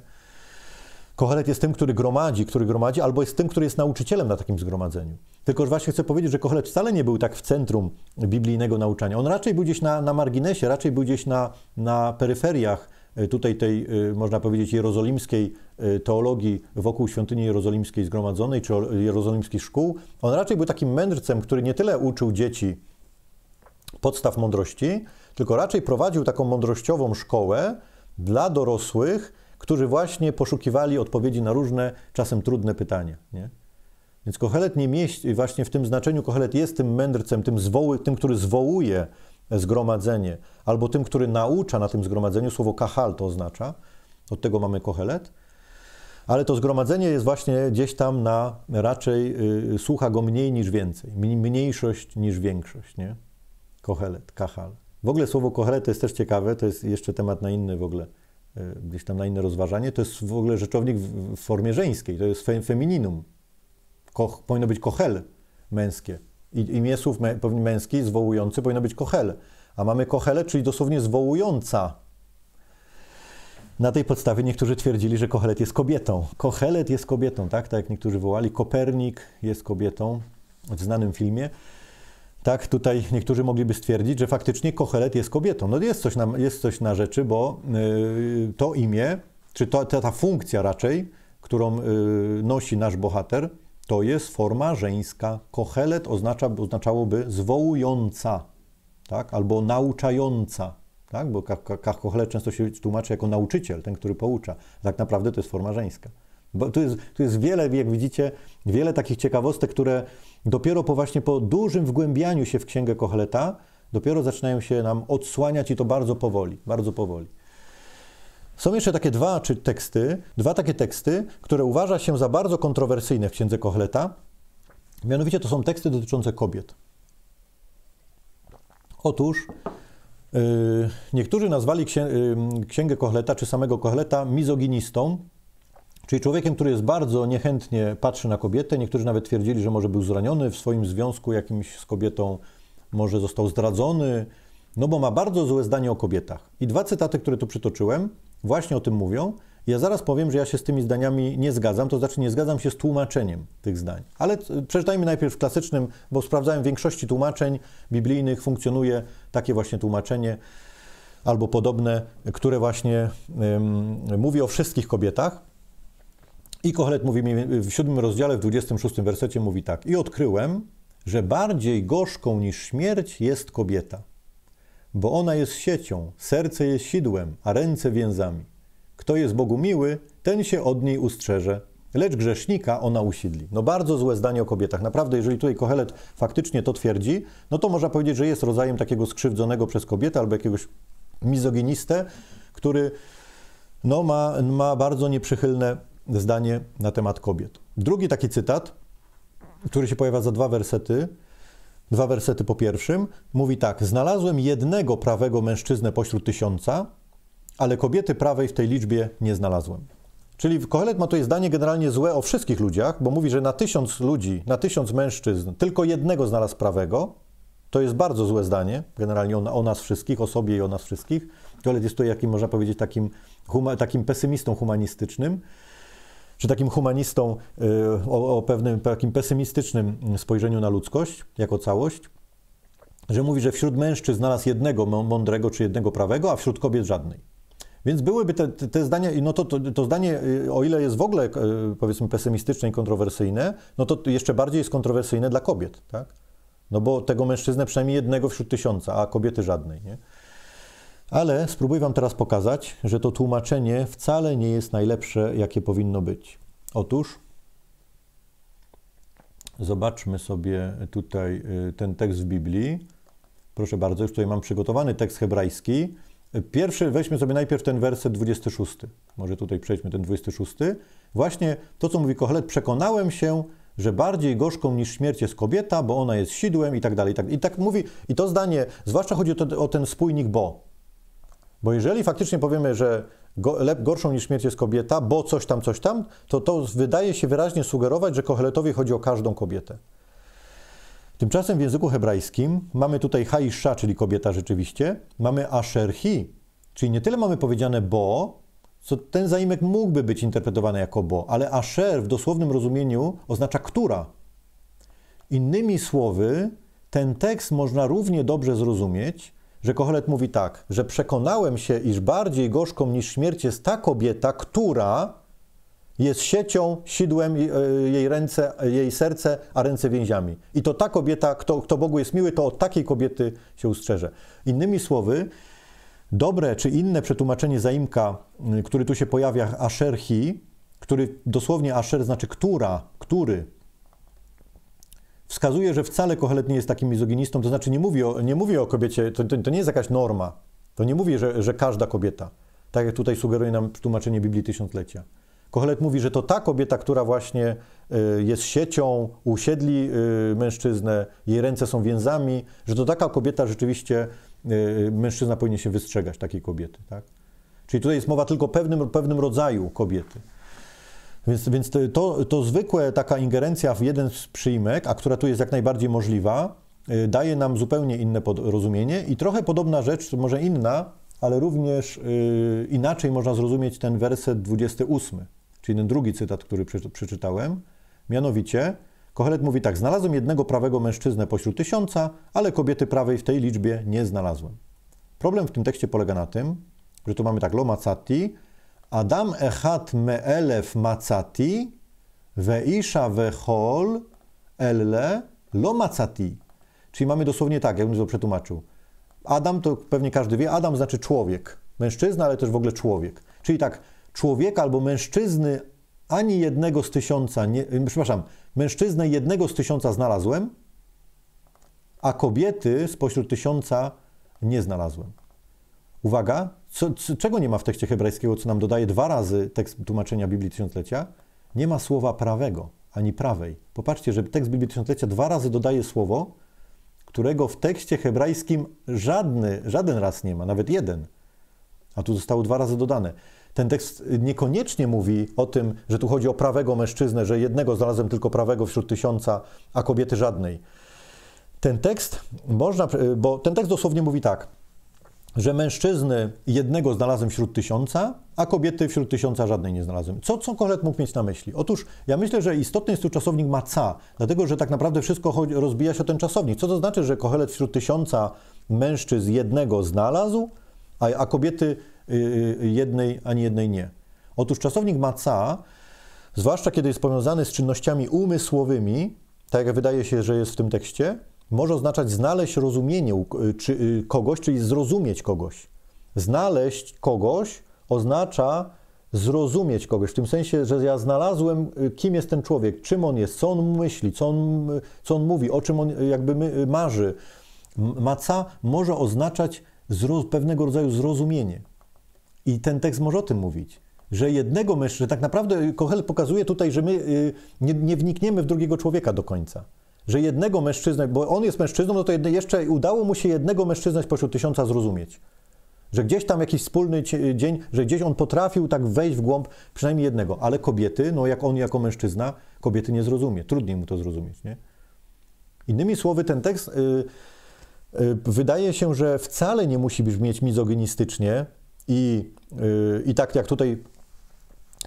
Kohelet jest tym, który gromadzi, który gromadzi, albo jest tym, który jest nauczycielem na takim zgromadzeniu. Tylko że właśnie chcę powiedzieć, że Kohelet wcale nie był tak w centrum biblijnego nauczania. On raczej był gdzieś na, na marginesie, raczej był gdzieś na, na peryferiach e, tutaj tej, e, można powiedzieć, jerozolimskiej e, teologii wokół świątyni jerozolimskiej zgromadzonej, czy jerozolimskich szkół. On raczej był takim mędrcem, który nie tyle uczył dzieci, podstaw mądrości, tylko raczej prowadził taką mądrościową szkołę dla dorosłych, którzy właśnie poszukiwali odpowiedzi na różne, czasem trudne pytania. Nie? Więc Kohelet nie mieści, właśnie w tym znaczeniu Kohelet jest tym mędrcem, tym, zwoły, tym, który zwołuje zgromadzenie, albo tym, który naucza na tym zgromadzeniu, słowo kahal to oznacza, od tego mamy Kohelet, ale to zgromadzenie jest właśnie gdzieś tam na, raczej y, słucha go mniej niż więcej, mniejszość niż większość, nie? Kohelet, Kachal. W ogóle słowo Kohelet to jest też ciekawe, to jest jeszcze temat na inny w ogóle, e, gdzieś tam na inne rozważanie. To jest w ogóle rzeczownik w formie żeńskiej, to jest femininum. Koch, powinno być Kohel męskie. I, imię słów mę, męski, zwołujący, powinno być Kohel. A mamy Kohele, czyli dosłownie zwołująca. Na tej podstawie niektórzy twierdzili, że Kohelet jest kobietą. Kohelet jest kobietą, tak? Tak jak niektórzy wołali. Kopernik jest kobietą w znanym filmie. Tak, tutaj niektórzy mogliby stwierdzić, że faktycznie Kochelet jest kobietą. No jest coś na, jest coś na rzeczy, bo y, to imię, czy to, ta, ta funkcja raczej, którą y, nosi nasz bohater, to jest forma żeńska. Kochelet oznacza, oznaczałoby zwołująca, tak? albo nauczająca. Tak? Bo Kochelet często się tłumaczy jako nauczyciel, ten, który poucza. Tak naprawdę to jest forma żeńska. Bo tu jest, tu jest wiele, jak widzicie, wiele takich ciekawostek, które Dopiero po właśnie po dużym wgłębianiu się w księgę Koheleta, dopiero zaczynają się nam odsłaniać i to bardzo powoli, bardzo powoli. Są jeszcze takie dwa czy teksty, dwa takie teksty, które uważa się za bardzo kontrowersyjne w księdze Koheleta. Mianowicie to są teksty dotyczące kobiet. Otóż yy, niektórzy nazwali księ, yy, księgę Kochleta czy samego Kochleta mizoginistą, Czyli człowiekiem, który jest bardzo niechętnie patrzy na kobietę. Niektórzy nawet twierdzili, że może był zraniony w swoim związku jakimś z kobietą, może został zdradzony, no bo ma bardzo złe zdanie o kobietach. I dwa cytaty, które tu przytoczyłem, właśnie o tym mówią. Ja zaraz powiem, że ja się z tymi zdaniami nie zgadzam, to znaczy nie zgadzam się z tłumaczeniem tych zdań. Ale przeczytajmy najpierw w klasycznym, bo sprawdzałem w większości tłumaczeń biblijnych funkcjonuje takie właśnie tłumaczenie albo podobne, które właśnie mówi o wszystkich kobietach. I Kohelet mówi w 7 rozdziale, w 26 wersecie mówi tak. I odkryłem, że bardziej gorzką niż śmierć jest kobieta, bo ona jest siecią, serce jest sidłem, a ręce więzami. Kto jest Bogu miły, ten się od niej ustrzeże, lecz grzesznika ona usidli. No bardzo złe zdanie o kobietach. Naprawdę, jeżeli tutaj Kohelet faktycznie to twierdzi, no to można powiedzieć, że jest rodzajem takiego skrzywdzonego przez kobietę albo jakiegoś mizoginistę, który no, ma, ma bardzo nieprzychylne zdanie na temat kobiet. Drugi taki cytat, który się pojawia za dwa wersety, dwa wersety po pierwszym, mówi tak: Znalazłem jednego prawego mężczyznę pośród tysiąca, ale kobiety prawej w tej liczbie nie znalazłem. Czyli Kohelet ma tutaj zdanie generalnie złe o wszystkich ludziach, bo mówi, że na tysiąc ludzi, na tysiąc mężczyzn, tylko jednego znalazł prawego. To jest bardzo złe zdanie, generalnie o, o nas wszystkich, o sobie i o nas wszystkich. Kohelet jest tutaj, jakim można powiedzieć, takim, huma, takim pesymistą humanistycznym czy takim humanistą y, o, o pewnym takim pesymistycznym spojrzeniu na ludzkość jako całość, że mówi, że wśród mężczyzn znalazł jednego mądrego czy jednego prawego, a wśród kobiet żadnej. Więc byłyby te, te zdania, no to, to, to, zdanie, y, o ile jest w ogóle y, powiedzmy pesymistyczne i kontrowersyjne, no to jeszcze bardziej jest kontrowersyjne dla kobiet, tak? No bo tego mężczyznę przynajmniej jednego wśród tysiąca, a kobiety żadnej, nie? Ale spróbuję Wam teraz pokazać, że to tłumaczenie wcale nie jest najlepsze, jakie powinno być. Otóż zobaczmy sobie tutaj y, ten tekst w Biblii. Proszę bardzo, już tutaj mam przygotowany tekst hebrajski. Pierwszy, weźmy sobie najpierw ten werset 26. Może tutaj przejdźmy ten 26. Właśnie to, co mówi Kohelet, przekonałem się, że bardziej gorzką niż śmierć jest kobieta, bo ona jest sidłem i tak dalej. I tak, i tak mówi, i to zdanie, zwłaszcza chodzi o, to, o ten spójnik bo. Bo jeżeli faktycznie powiemy, że gorszą niż śmierć jest kobieta, bo coś tam, coś tam, to to wydaje się wyraźnie sugerować, że Koheletowi chodzi o każdą kobietę. Tymczasem w języku hebrajskim mamy tutaj haisha, czyli kobieta rzeczywiście, mamy asherhi, czyli nie tyle mamy powiedziane bo, co ten zaimek mógłby być interpretowany jako bo, ale asher w dosłownym rozumieniu oznacza która. Innymi słowy, ten tekst można równie dobrze zrozumieć, że Kohelet mówi tak, że przekonałem się, iż bardziej gorzką niż śmierć jest ta kobieta, która jest siecią, sidłem e, jej ręce, jej serce, a ręce więziami. I to ta kobieta, kto, kto Bogu jest miły, to od takiej kobiety się ustrzeże. Innymi słowy, dobre czy inne przetłumaczenie zaimka, y, który tu się pojawia, asherhi, który dosłownie asher znaczy która, który, wskazuje, że wcale Kohelet nie jest takim mizoginistą, to znaczy nie mówi o, nie mówi o kobiecie, to, to, to nie jest jakaś norma, to nie mówi, że, że każda kobieta, tak jak tutaj sugeruje nam tłumaczenie Biblii Tysiąclecia. Kohelet mówi, że to ta kobieta, która właśnie y, jest siecią, usiedli y, mężczyznę, jej ręce są więzami, że to taka kobieta rzeczywiście y, mężczyzna powinien się wystrzegać takiej kobiety. Tak? Czyli tutaj jest mowa tylko o pewnym, pewnym rodzaju kobiety. Więc, więc to, to zwykłe taka ingerencja w jeden z przyjmek, a która tu jest jak najbardziej możliwa, y, daje nam zupełnie inne rozumienie i trochę podobna rzecz, może inna, ale również y, inaczej można zrozumieć ten werset 28, czyli ten drugi cytat, który przeczytałem. Mianowicie, Kohelet mówi tak: Znalazłem jednego prawego mężczyznę pośród tysiąca, ale kobiety prawej w tej liczbie nie znalazłem. Problem w tym tekście polega na tym, że tu mamy tak lomacati, Adam echat me'elef macati, ve'isha ve'chol elle lo macati. Czyli mamy dosłownie tak, jakbym to przetłumaczył. Adam to pewnie każdy wie, Adam znaczy człowiek. Mężczyzna, ale też w ogóle człowiek. Czyli tak, człowieka albo mężczyzny ani jednego z tysiąca, nie, przepraszam, mężczyznę jednego z tysiąca znalazłem, a kobiety spośród tysiąca nie znalazłem. Uwaga, co, co, czego nie ma w tekście hebrajskiego, co nam dodaje dwa razy tekst tłumaczenia Biblii Tysiąclecia? Nie ma słowa prawego ani prawej. Popatrzcie, że tekst Biblii Tysiąclecia dwa razy dodaje słowo, którego w tekście hebrajskim żadny, żaden raz nie ma, nawet jeden. A tu zostało dwa razy dodane. Ten tekst niekoniecznie mówi o tym, że tu chodzi o prawego mężczyznę, że jednego znalazłem tylko prawego wśród tysiąca, a kobiety żadnej. Ten tekst można, e, bo ten tekst dosłownie mówi tak że mężczyznę jednego znalazłem wśród tysiąca, a kobiety wśród tysiąca żadnej nie znalazłem. Co, co Kolet mógł mieć na myśli? Otóż ja myślę, że istotny jest tu czasownik maca, dlatego że tak naprawdę wszystko chodzi, rozbija się o ten czasownik. Co to znaczy, że Kohelet wśród tysiąca mężczyzn jednego znalazł, a, a kobiety y, y, jednej ani jednej nie? Otóż czasownik maca, zwłaszcza kiedy jest powiązany z czynnościami umysłowymi, tak jak wydaje się, że jest w tym tekście, może oznaczać znaleźć rozumienie y, czy, y, kogoś, czyli zrozumieć kogoś. Znaleźć kogoś oznacza zrozumieć kogoś, w tym sensie, że ja znalazłem, y, kim jest ten człowiek, czym on jest, co on myśli, co on, co on mówi, o czym on jakby marzy. Maca może oznaczać zroz, pewnego rodzaju zrozumienie. I ten tekst może o tym mówić że jednego mężczyzny, tak naprawdę Kochel pokazuje tutaj, że my nie, nie wnikniemy w drugiego człowieka do końca że jednego mężczyznę, bo on jest mężczyzną, no to jeszcze udało mu się jednego mężczyznę spośród tysiąca zrozumieć. Że gdzieś tam jakiś wspólny dzień, że gdzieś on potrafił tak wejść w głąb przynajmniej jednego, ale kobiety, no jak on jako mężczyzna, kobiety nie zrozumie, trudniej mu to zrozumieć, nie? Innymi słowy, ten tekst y, y, wydaje się, że wcale nie musi brzmieć mizoginistycznie i, y, i tak jak tutaj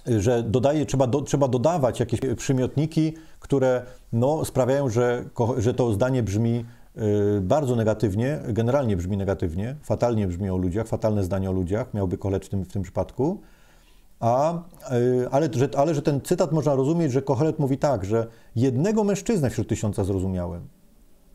że dodaje, trzeba, do, trzeba dodawać jakieś przymiotniki, które no, sprawiają, że, że to zdanie brzmi y, bardzo negatywnie, generalnie brzmi negatywnie, fatalnie brzmi o ludziach, fatalne zdanie o ludziach miałby Kolecz w tym, w tym przypadku. A, y, ale, że, ale że ten cytat można rozumieć, że Kochelet mówi tak, że jednego mężczyznę wśród tysiąca zrozumiałem.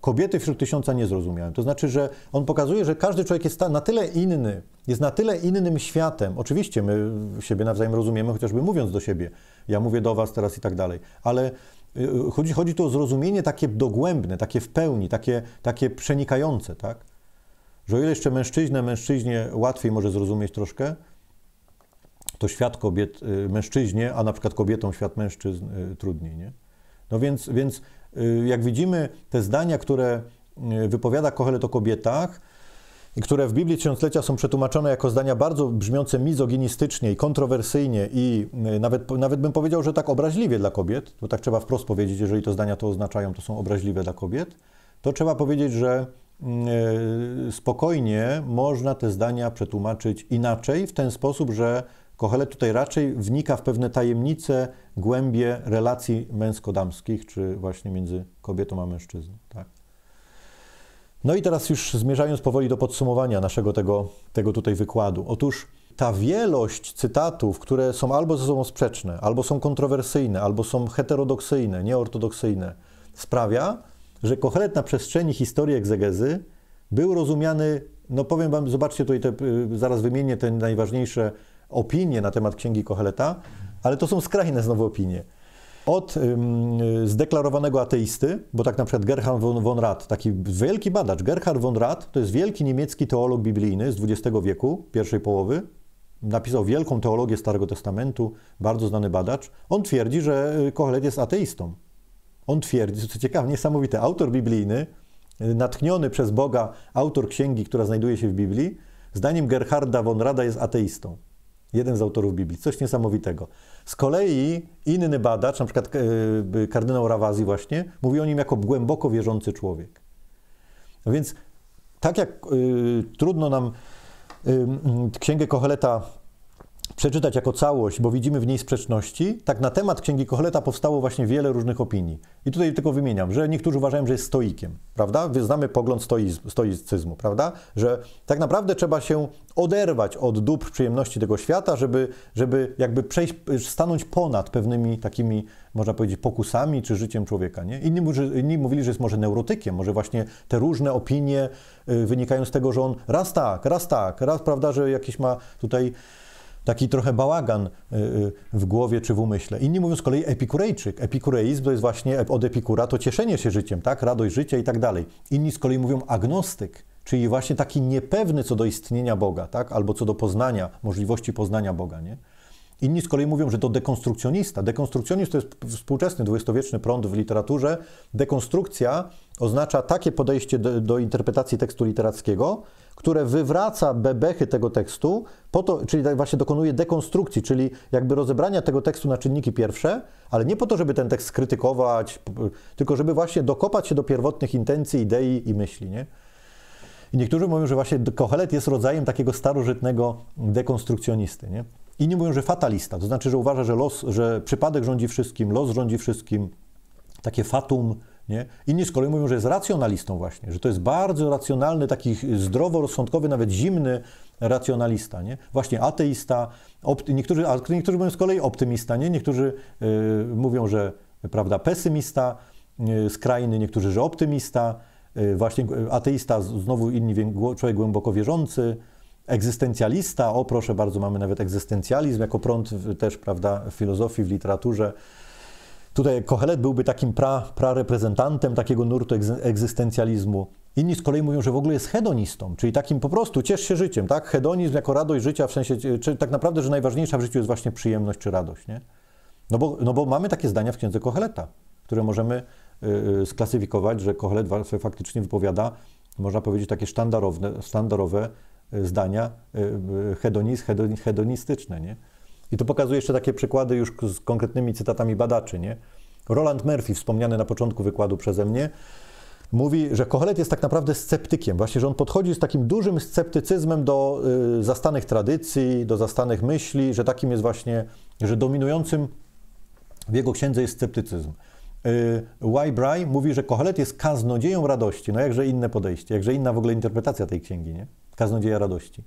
Kobiety wśród tysiąca nie zrozumiałem. To znaczy, że on pokazuje, że każdy człowiek jest na tyle inny, jest na tyle innym światem. Oczywiście my siebie nawzajem rozumiemy, chociażby mówiąc do siebie. Ja mówię do was teraz i tak dalej. Ale y, y, chodzi, chodzi tu o zrozumienie takie dogłębne, takie w pełni, takie, takie przenikające, tak? Że o ile jeszcze mężczyznę, mężczyźnie łatwiej może zrozumieć troszkę, to świat kobiet y, mężczyźnie, a na przykład kobietom świat mężczyzn trudniej, nie? No więc, więc Y, jak widzimy te zdania, które y, wypowiada Kohelet o kobietach, które w Biblii Tysiąclecia są przetłumaczone jako zdania bardzo brzmiące mizoginistycznie i kontrowersyjnie i y, nawet, nawet bym powiedział, że tak obraźliwie dla kobiet, bo tak trzeba wprost powiedzieć, jeżeli to zdania to oznaczają, to są obraźliwe dla kobiet, to trzeba powiedzieć, że spokojnie można te zdania przetłumaczyć inaczej, w ten sposób, że Kochele tutaj raczej wnika w pewne tajemnice, głębie relacji męsko-damskich, czy właśnie między kobietą a mężczyzną. Tak? No i teraz już zmierzając powoli do podsumowania naszego tego, tego tutaj wykładu. Otóż ta wielość cytatów, które są albo ze sobą sprzeczne, albo są kontrowersyjne, albo są heterodoksyjne, nieortodoksyjne, sprawia, że Kochelet na przestrzeni historii egzegezy był rozumiany, no powiem wam, zobaczcie tutaj, te, y, zaraz wymienię te najważniejsze opinie na temat księgi Koheleta, ale to są skrajne znowu opinie. Od ym, y, zdeklarowanego ateisty, bo tak na przykład Gerhard von, von Rath, taki wielki badacz, Gerhard von Rath to jest wielki niemiecki teolog biblijny z XX wieku, pierwszej połowy, napisał wielką teologię Starego Testamentu, bardzo znany badacz. On twierdzi, że y, Kohelet jest ateistą. On twierdzi, co ciekawe, niesamowite, autor biblijny, y, natchniony przez Boga, autor księgi, która znajduje się w Biblii, zdaniem Gerharda von Rada jest ateistą. Jeden z autorów Biblii. Coś niesamowitego. Z kolei inny badacz, na przykład e, kardynał Rawazji właśnie, mówi o nim jako głęboko wierzący człowiek. No więc tak jak y, trudno nam y, y, Księgę Kocheleta przeczytać jako całość, bo widzimy w niej sprzeczności, tak na temat Księgi Koheleta powstało właśnie wiele różnych opinii. I tutaj tylko wymieniam, że niektórzy uważają, że jest stoikiem, prawda? Wyznamy pogląd stoicyzmu, prawda? Że tak naprawdę trzeba się oderwać od dóbr przyjemności tego świata, żeby, żeby jakby przejść, stanąć ponad pewnymi takimi, można powiedzieć, pokusami czy życiem człowieka, nie? Inni, inni mówili, że jest może neurotykiem, może właśnie te różne opinie y, wynikają z tego, że on raz tak, raz tak, raz, prawda, że jakiś ma tutaj taki trochę bałagan y, y, w głowie czy w umyśle. Inni mówią z kolei epikurejczyk. Epikureizm to jest właśnie od epikura to cieszenie się życiem, tak? radość życia i tak dalej. Inni z kolei mówią agnostyk, czyli właśnie taki niepewny co do istnienia Boga, tak? albo co do poznania, możliwości poznania Boga. Nie? Inni z kolei mówią, że to dekonstrukcjonista. Dekonstrukcjonizm to jest współczesny dwudziestowieczny prąd w literaturze. Dekonstrukcja oznacza takie podejście do, do, interpretacji tekstu literackiego, które wywraca bebechy tego tekstu, po to, czyli tak właśnie dokonuje dekonstrukcji, czyli jakby rozebrania tego tekstu na czynniki pierwsze, ale nie po to, żeby ten tekst skrytykować, tylko żeby właśnie dokopać się do pierwotnych intencji, idei i myśli. Nie? I niektórzy mówią, że właśnie Kohelet jest rodzajem takiego starożytnego dekonstrukcjonisty. Nie? Inni mówią, że fatalista, to znaczy, że uważa, że los, że przypadek rządzi wszystkim, los rządzi wszystkim, takie fatum nie? Inni z kolei mówią, że jest racjonalistą właśnie, że to jest bardzo racjonalny, taki zdroworozsądkowy, nawet zimny racjonalista. Nie? Właśnie ateista, niektórzy, a niektórzy mówią z kolei optymista, nie? niektórzy y, mówią, że prawda, pesymista y, skrajny, niektórzy, że optymista, y, właśnie ateista, znowu inni, człowiek głęboko wierzący, egzystencjalista, o proszę bardzo, mamy nawet egzystencjalizm jako prąd w, też prawda, w filozofii, w literaturze, Tutaj Kohelet byłby takim pra, prareprezentantem takiego nurtu egzystencjalizmu. Inni z kolei mówią, że w ogóle jest hedonistą, czyli takim po prostu ciesz się życiem, tak? Hedonizm jako radość życia, w sensie, e, czy tak naprawdę, że najważniejsza w życiu jest właśnie przyjemność czy radość, nie? No bo, no bo mamy takie zdania w księdze Koheleta, które możemy yy, sklasyfikować, że Kohelet faktycznie wypowiada, można powiedzieć, takie sztandarowe, sztandarowe zdania hedonist, hedonistyczne, nie? I tu pokazuję jeszcze takie przykłady już z konkretnymi cytatami badaczy, nie? Roland Murphy, wspomniany na początku wykładu przeze mnie, mówi, że Kohelet jest tak naprawdę sceptykiem, właśnie, że on podchodzi z takim dużym sceptycyzmem do y, zastanych tradycji, do zastanych myśli, że takim jest właśnie, że dominującym w jego księdze jest sceptycyzm. Y, Wybray mówi, że Kohelet jest kaznodzieją radości, no jakże inne podejście, jakże inna w ogóle interpretacja tej księgi, nie? Kaznodzieja radości.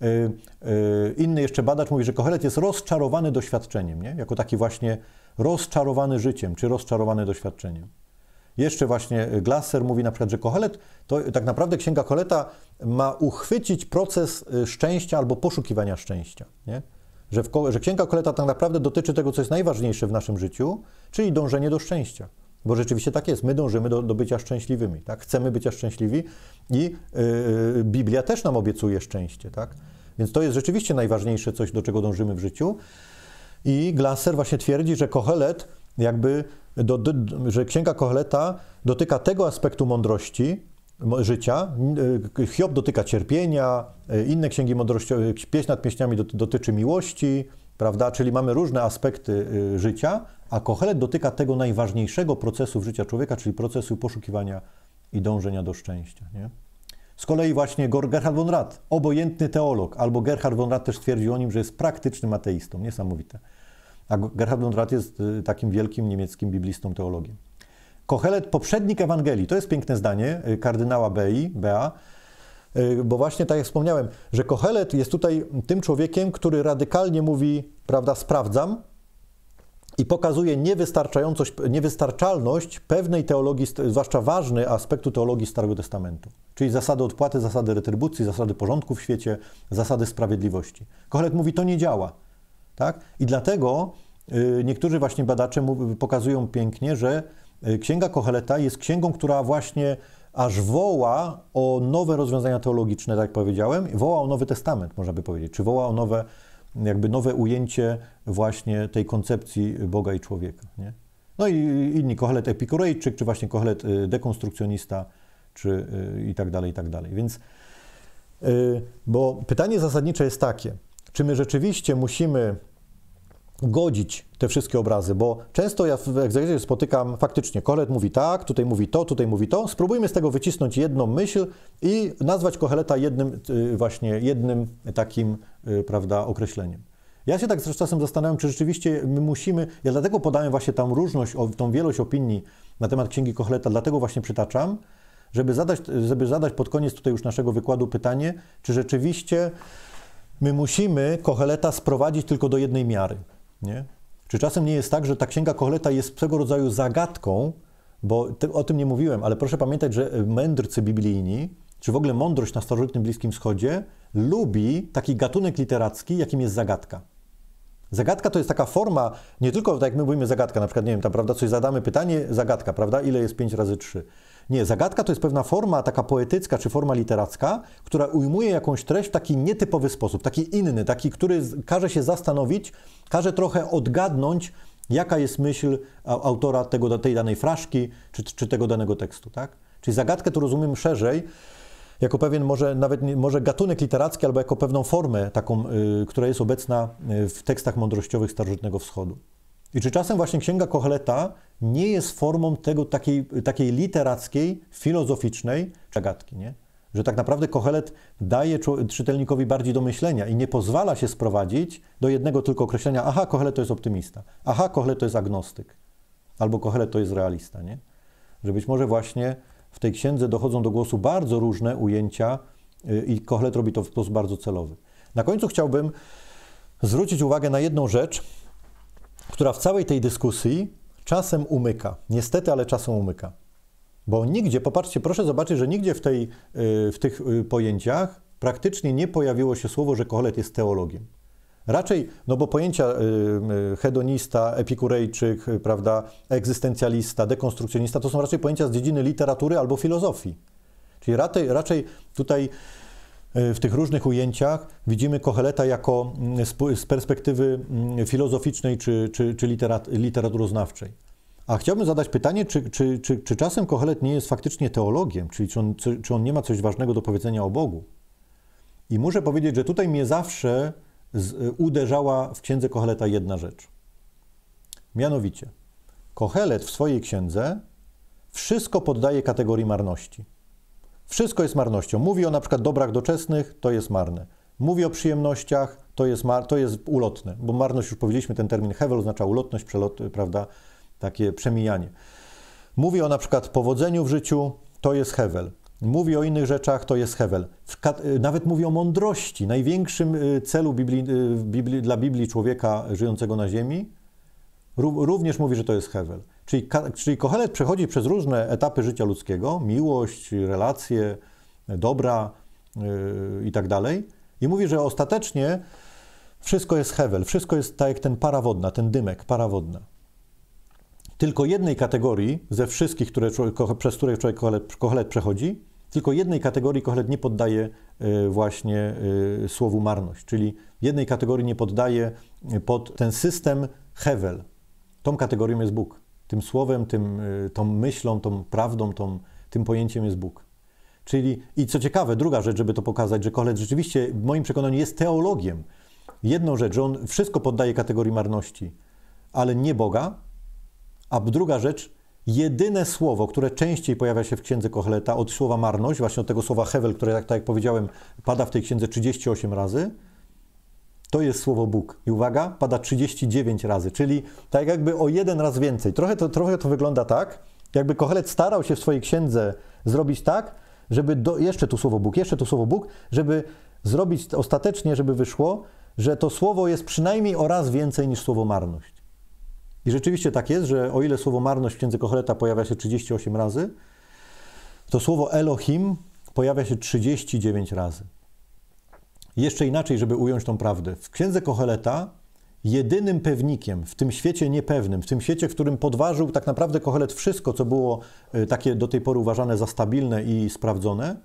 Y, y, inny jeszcze badacz mówi, że Kohelet jest rozczarowany doświadczeniem, nie? jako taki właśnie rozczarowany życiem, czy rozczarowany doświadczeniem. Jeszcze właśnie y, Glasser mówi na przykład, że Kohelet, to tak naprawdę księga Koleta ma uchwycić proces szczęścia albo poszukiwania szczęścia. Nie? Że, w, że księga Koleta tak naprawdę dotyczy tego, co jest najważniejsze w naszym życiu, czyli dążenie do szczęścia. Bo rzeczywiście tak jest. My dążymy do, do bycia szczęśliwymi. Tak? Chcemy bycia szczęśliwi i yy, Biblia też nam obiecuje szczęście. Tak? Więc to jest rzeczywiście najważniejsze coś, do czego dążymy w życiu. I Glasser właśnie twierdzi, że Kohelet jakby, do, do, że księga Koheleta dotyka tego aspektu mądrości życia. Y, Hiob dotyka cierpienia, y, inne księgi mądrościowe, pieśń nad pieśniami dotyczy miłości, prawda? Czyli mamy różne aspekty życia, a Kohelet dotyka tego najważniejszego procesu w życiu człowieka, czyli procesu poszukiwania i dążenia do szczęścia. Nie? Z kolei właśnie Gerhard von Rath, obojętny teolog, albo Gerhard von Rath też twierdził o nim, że jest praktycznym ateistą. Niesamowite. A Gerhard von Rath jest y, takim wielkim niemieckim biblistą, teologiem. Kohelet, poprzednik Ewangelii. To jest piękne zdanie y, kardynała Bei, Bea, y, bo właśnie tak jak wspomniałem, że Kohelet jest tutaj tym człowiekiem, który radykalnie mówi, prawda, sprawdzam, i pokazuje niewystarczalność pewnej teologii, zwłaszcza ważny aspektu teologii Starego Testamentu, czyli zasady odpłaty, zasady retrybucji, zasady porządku w świecie, zasady sprawiedliwości. Kochelet mówi, to nie działa. Tak? I dlatego y, niektórzy właśnie badacze pokazują pięknie, że y, Księga Kocheleta jest księgą, która właśnie aż woła o nowe rozwiązania teologiczne, tak jak powiedziałem, woła o Nowy Testament, można by powiedzieć, czy woła o nowe jakby nowe ujęcie właśnie tej koncepcji Boga i człowieka. Nie? No i inni, Kohelet Epikurejczyk, czy właśnie Kohelet y, dekonstrukcjonista, czy y, i tak dalej, i tak dalej. Więc, y, bo pytanie zasadnicze jest takie, czy my rzeczywiście musimy godzić te wszystkie obrazy, bo często ja w egzegzie spotykam faktycznie, Kohelet mówi tak, tutaj mówi to, tutaj mówi to, spróbujmy z tego wycisnąć jedną myśl i nazwać Koheleta jednym y, właśnie, jednym takim, y, prawda, określeniem. Ja się tak czasem zastanawiam, czy rzeczywiście my musimy, ja dlatego podałem właśnie tam różność, tą wielość opinii na temat Księgi Koheleta, dlatego właśnie przytaczam, żeby zadać, żeby zadać pod koniec tutaj już naszego wykładu pytanie, czy rzeczywiście my musimy Koheleta sprowadzić tylko do jednej miary. Nie? Czy czasem nie jest tak, że ta księga Kohleta jest swego rodzaju zagadką, bo ty, o tym nie mówiłem, ale proszę pamiętać, że mędrcy biblijni, czy w ogóle mądrość na starożytnym Bliskim Wschodzie, lubi taki gatunek literacki, jakim jest zagadka. Zagadka to jest taka forma, nie tylko tak jak my mówimy zagadka, na przykład, nie wiem, tam, prawda, coś zadamy pytanie, zagadka, prawda, ile jest 5 razy 3. Nie, zagadka to jest pewna forma taka poetycka czy forma literacka, która ujmuje jakąś treść w taki nietypowy sposób, taki inny, taki, który każe się zastanowić, każe trochę odgadnąć, jaka jest myśl autora tego, tej danej fraszki czy, czy tego danego tekstu. Tak? Czyli zagadkę to rozumiem szerzej, jako pewien może nawet może gatunek literacki, albo jako pewną formę taką, y, która jest obecna y, w tekstach mądrościowych starożytnego wschodu. I czy czasem właśnie księga Koheleta nie jest formą tego takiej, takiej literackiej, filozoficznej zagadki, nie? Że tak naprawdę Kohelet daje czytelnikowi bardziej do myślenia i nie pozwala się sprowadzić do jednego tylko określenia aha, Kohelet to jest optymista, aha, Kohelet to jest agnostyk, albo Kohelet to jest realista, nie? Że być może właśnie w tej księdze dochodzą do głosu bardzo różne ujęcia y, i Kohelet robi to w sposób bardzo celowy. Na końcu chciałbym zwrócić uwagę na jedną rzecz, która w całej tej dyskusji czasem umyka. Niestety, ale czasem umyka. Bo nigdzie, popatrzcie, proszę zobaczyć, że nigdzie w, tej, y, w tych y, pojęciach praktycznie nie pojawiło się słowo, że Kohelet jest teologiem. Raczej, no bo pojęcia y, hedonista, epikurejczyk, prawda, egzystencjalista, dekonstrukcjonista to są raczej pojęcia z dziedziny literatury albo filozofii. Czyli raczej, raczej tutaj E, w tych różnych ujęciach widzimy Kocheleta jako mm, z perspektywy mm, filozoficznej czy, czy, czy literat, literaturoznawczej. A chciałbym zadać pytanie, czy, czy, czy, czy czasem Kochelet nie jest faktycznie teologiem, czyli czy on, czy on nie ma coś ważnego do powiedzenia o Bogu? I muszę powiedzieć, że tutaj mnie zawsze z, y, uderzała w księdze Kocheleta jedna rzecz. Mianowicie, Kochelet w swojej księdze wszystko poddaje kategorii marności. Wszystko jest marnością. Mówi o na przykład dobrach doczesnych, to jest marne. Mówi o przyjemnościach, to jest, mar, to jest ulotne, bo marność już powiedzieliśmy, ten termin hevel oznacza ulotność, przelot, y, prawda, takie przemijanie. Mówi o na przykład powodzeniu w życiu, to jest hevel. Mówi o innych rzeczach, to jest hevel. Y, nawet mówi o mądrości. Największym y, celu Biblii, Biblii, dla Biblii człowieka żyjącego na ziemi również mówi, że to jest hevel. Czyli, czyli Kohelet przechodzi przez różne etapy życia ludzkiego, miłość, relacje, dobra yy, i tak dalej. I mówi, że ostatecznie wszystko jest hewel, wszystko jest tak jak ten para wodna, ten dymek, para wodna. Tylko jednej kategorii ze wszystkich, które człowiek, przez które człowiek kohelet, kohelet przechodzi, tylko jednej kategorii kohelet nie poddaje yy, właśnie yy, słowu marność, czyli jednej kategorii nie poddaje yy, pod ten system Hevel. Tą kategorią jest Bóg. Tym słowem, tym, y, tą myślą, tą prawdą, tą, tym pojęciem jest Bóg. Czyli, i co ciekawe, druga rzecz, żeby to pokazać, że Kolet rzeczywiście, w moim przekonaniu, jest teologiem. Jedną rzecz, że on wszystko poddaje kategorii marności, ale nie Boga. A druga rzecz, jedyne słowo, które częściej pojawia się w księdze Kocheleta, od słowa marność, właśnie od tego słowa hevel, które, tak, tak jak powiedziałem, pada w tej księdze 38 razy, to jest słowo Bóg. I uwaga, pada 39 razy, czyli tak jakby o jeden raz więcej. Trochę to, trochę to wygląda tak, jakby Kochelet starał się w swojej księdze zrobić tak, żeby do, jeszcze tu słowo Bóg, jeszcze tu słowo Bóg, żeby zrobić ostatecznie, żeby wyszło, że to słowo jest przynajmniej o raz więcej niż słowo marność. I rzeczywiście tak jest, że o ile słowo marność w księdze Kocheleta pojawia się 38 razy, to słowo Elohim pojawia się 39 razy. Jeszcze inaczej, żeby ująć tą prawdę. W księdze Kocheleta jedynym pewnikiem w tym świecie niepewnym, w tym świecie, w którym podważył tak naprawdę Kochelet wszystko, co było y, takie do tej pory uważane za stabilne i sprawdzone,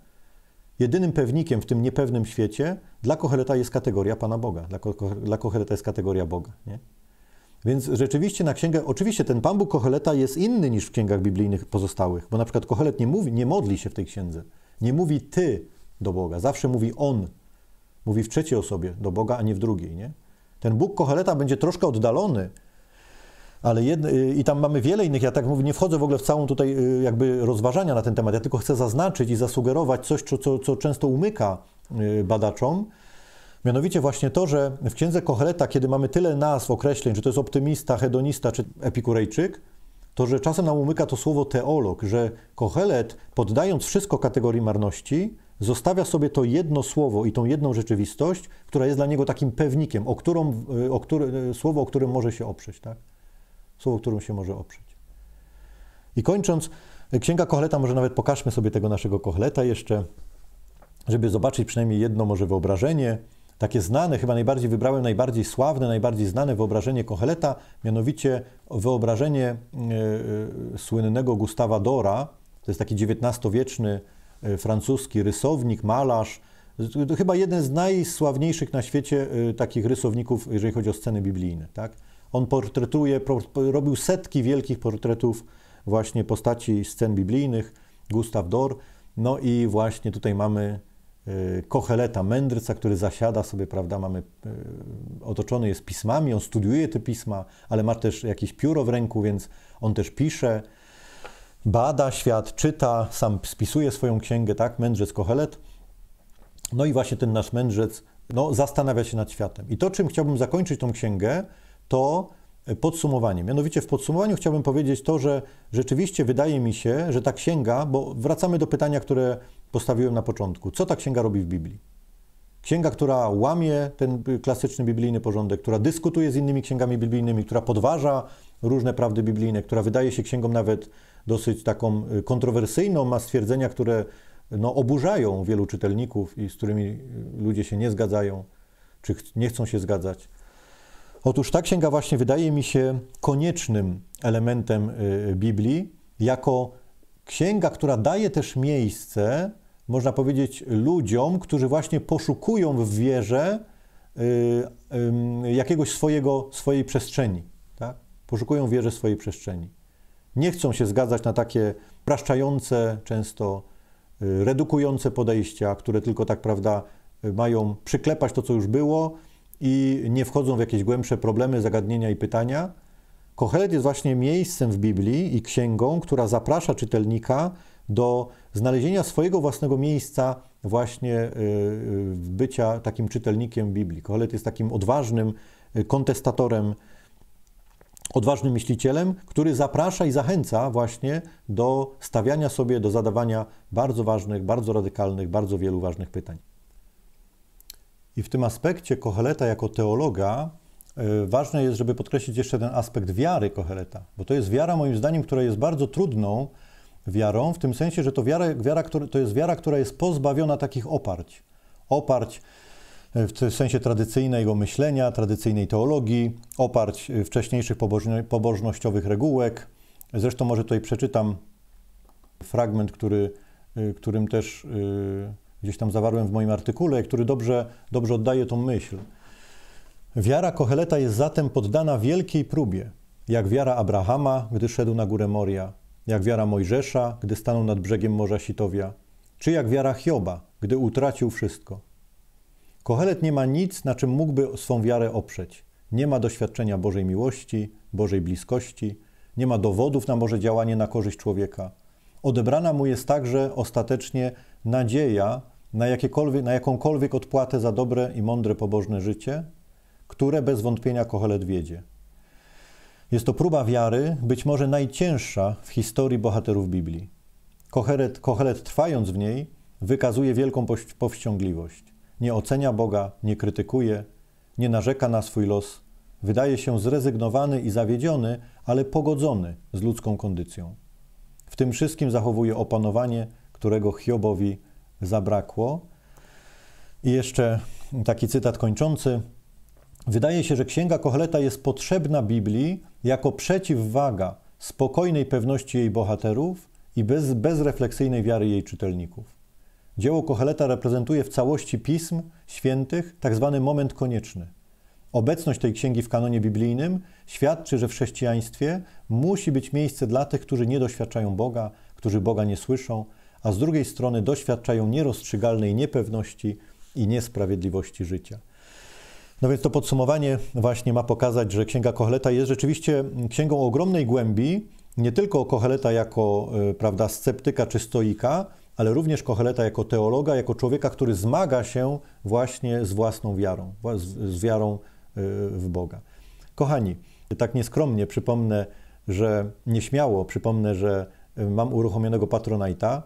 jedynym pewnikiem w tym niepewnym świecie dla Kocheleta jest kategoria Pana Boga. Dla, Ko dla Kocheleta jest kategoria Boga. Nie? Więc rzeczywiście na księgę, oczywiście ten Pan Bóg Kocheleta jest inny niż w księgach biblijnych pozostałych, bo na przykład Kochelet nie, mówi, nie modli się w tej księdze, nie mówi Ty do Boga, zawsze mówi On Mówi w trzeciej osobie do Boga, a nie w drugiej, nie? Ten Bóg Koheleta będzie troszkę oddalony, ale i tam mamy wiele innych, ja tak mówię, nie wchodzę w ogóle w całą tutaj y, jakby rozważania na ten temat, ja tylko chcę zaznaczyć i zasugerować coś, co, co, co często umyka y, badaczom, mianowicie właśnie to, że w księdze Koheleta, kiedy mamy tyle nazw, określeń, że to jest optymista, hedonista czy epikurejczyk, to że czasem nam umyka to słowo teolog, że Kohelet, poddając wszystko kategorii marności, zostawia sobie to jedno słowo i tą jedną rzeczywistość, która jest dla niego takim pewnikiem, o którą, y, o który, y, słowo, o którym może się oprzeć, tak? Słowo, o którym się może oprzeć. I kończąc, y, Księga Kochleta, może nawet pokażmy sobie tego naszego Kochleta jeszcze, żeby zobaczyć przynajmniej jedno może wyobrażenie, takie znane, chyba najbardziej wybrałem, najbardziej sławne, najbardziej znane wyobrażenie Koheleta, mianowicie wyobrażenie słynnego Gustawa Dora, to jest taki XIX-wieczny E, francuski rysownik, malarz. To chyba jeden z najsławniejszych na świecie e, takich rysowników, jeżeli chodzi o sceny biblijne. Tak? On portretuje, robił setki wielkich portretów właśnie postaci scen biblijnych, Gustav Dor. No i właśnie tutaj mamy e, Kocheleta, mędrca, który zasiada sobie, prawda, mamy, otoczony jest pismami, on studiuje te pisma, ale ma też jakieś pióro w ręku, więc on też pisze, bada świat, czyta, sam spisuje swoją księgę, tak, mędrzec Kohelet. No i właśnie ten nasz mędrzec no, zastanawia się nad światem. I to, czym chciałbym zakończyć tą księgę, to e, podsumowanie. Mianowicie w podsumowaniu chciałbym powiedzieć to, że rzeczywiście wydaje mi się, że ta księga, bo wracamy do pytania, które postawiłem na początku. Co ta księga robi w Biblii? Księga, która łamie ten y, klasyczny biblijny porządek, która dyskutuje z innymi księgami biblijnymi, która podważa różne prawdy biblijne, która wydaje się księgą nawet dosyć taką y, kontrowersyjną, ma stwierdzenia, które no, oburzają wielu czytelników i z którymi y, ludzie się nie zgadzają, czy nie chcą się zgadzać. Otóż ta księga właśnie wydaje mi się koniecznym elementem y, Biblii, jako księga, która daje też miejsce, można powiedzieć, ludziom, którzy właśnie poszukują w wierze jakiegoś swojego, swojej przestrzeni. Tak? Poszukują wierze swojej przestrzeni nie chcą się zgadzać na takie praszczające, często y, redukujące podejścia, które tylko tak, prawda, mają przyklepać to, co już było i nie wchodzą w jakieś głębsze problemy, zagadnienia i pytania. Kohelet jest właśnie miejscem w Biblii i księgą, która zaprasza czytelnika do znalezienia swojego własnego miejsca właśnie y, y, bycia takim czytelnikiem Biblii. Kohelet jest takim odważnym kontestatorem odważnym myślicielem, który zaprasza i zachęca właśnie do stawiania sobie, do zadawania bardzo ważnych, bardzo radykalnych, bardzo wielu ważnych pytań. I w tym aspekcie Koheleta jako teologa e, ważne jest, żeby podkreślić jeszcze ten aspekt wiary Koheleta, bo to jest wiara moim zdaniem, która jest bardzo trudną wiarą, w tym sensie, że to wiara, wiara to jest wiara, która jest pozbawiona takich oparć. Oparć w sensie tradycyjnego myślenia, tradycyjnej teologii, oparć y, wcześniejszych pobożnościowych regułek. Zresztą może tutaj przeczytam fragment, który, y, którym też y, gdzieś tam zawarłem w moim artykule, który dobrze, dobrze oddaje tą myśl. Wiara Koheleta jest zatem poddana wielkiej próbie, jak wiara Abrahama, gdy szedł na górę Moria, jak wiara Mojżesza, gdy stanął nad brzegiem Morza Sitowia, czy jak wiara Hioba, gdy utracił wszystko. Kohelet nie ma nic, na czym mógłby swą wiarę oprzeć. Nie ma doświadczenia Bożej miłości, Bożej bliskości, nie ma dowodów na Boże działanie na korzyść człowieka. Odebrana mu jest także ostatecznie nadzieja na, na jakąkolwiek odpłatę za dobre i mądre pobożne życie, które bez wątpienia Kohelet wiedzie. Jest to próba wiary, być może najcięższa w historii bohaterów Biblii. Kohelet, Kohelet trwając w niej, wykazuje wielką powściągliwość nie ocenia Boga, nie krytykuje, nie narzeka na swój los, wydaje się zrezygnowany i zawiedziony, ale pogodzony z ludzką kondycją. W tym wszystkim zachowuje opanowanie, którego Hiobowi zabrakło. I jeszcze taki cytat kończący. Wydaje się, że Księga Kochleta jest potrzebna Biblii jako przeciwwaga spokojnej pewności jej bohaterów i bez, bezrefleksyjnej wiary jej czytelników. Dzieło Kocheleta reprezentuje w całości pism świętych tzw. Tak moment konieczny. Obecność tej księgi w kanonie biblijnym świadczy, że w chrześcijaństwie musi być miejsce dla tych, którzy nie doświadczają Boga, którzy Boga nie słyszą, a z drugiej strony doświadczają nierozstrzygalnej niepewności i niesprawiedliwości życia. No więc to podsumowanie właśnie ma pokazać, że Księga Kocheleta jest rzeczywiście księgą ogromnej głębi, nie tylko Kocheleta jako e, prawda, sceptyka czy stoika, ale również Kocheleta jako teologa, jako człowieka, który zmaga się właśnie z własną wiarą, z wiarą y, w Boga. Kochani, tak nieskromnie przypomnę, że nieśmiało przypomnę, że y, mam uruchomionego Patronite'a.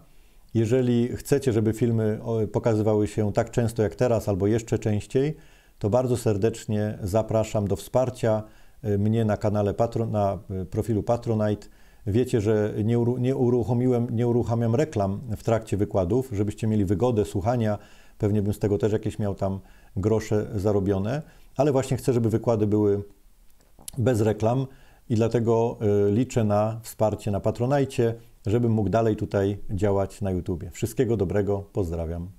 Jeżeli chcecie, żeby filmy pokazywały się tak często jak teraz, albo jeszcze częściej, to bardzo serdecznie zapraszam do wsparcia y, mnie na kanale Patron, na profilu Patronite. Wiecie, że nie, nie, uruchomiłem, nie uruchamiam reklam w trakcie wykładów, żebyście mieli wygodę słuchania. Pewnie bym z tego też jakieś miał tam grosze zarobione, ale właśnie chcę, żeby wykłady były bez reklam i dlatego y, liczę na wsparcie na Patronajcie, żebym mógł dalej tutaj działać na YouTubie. Wszystkiego dobrego, pozdrawiam.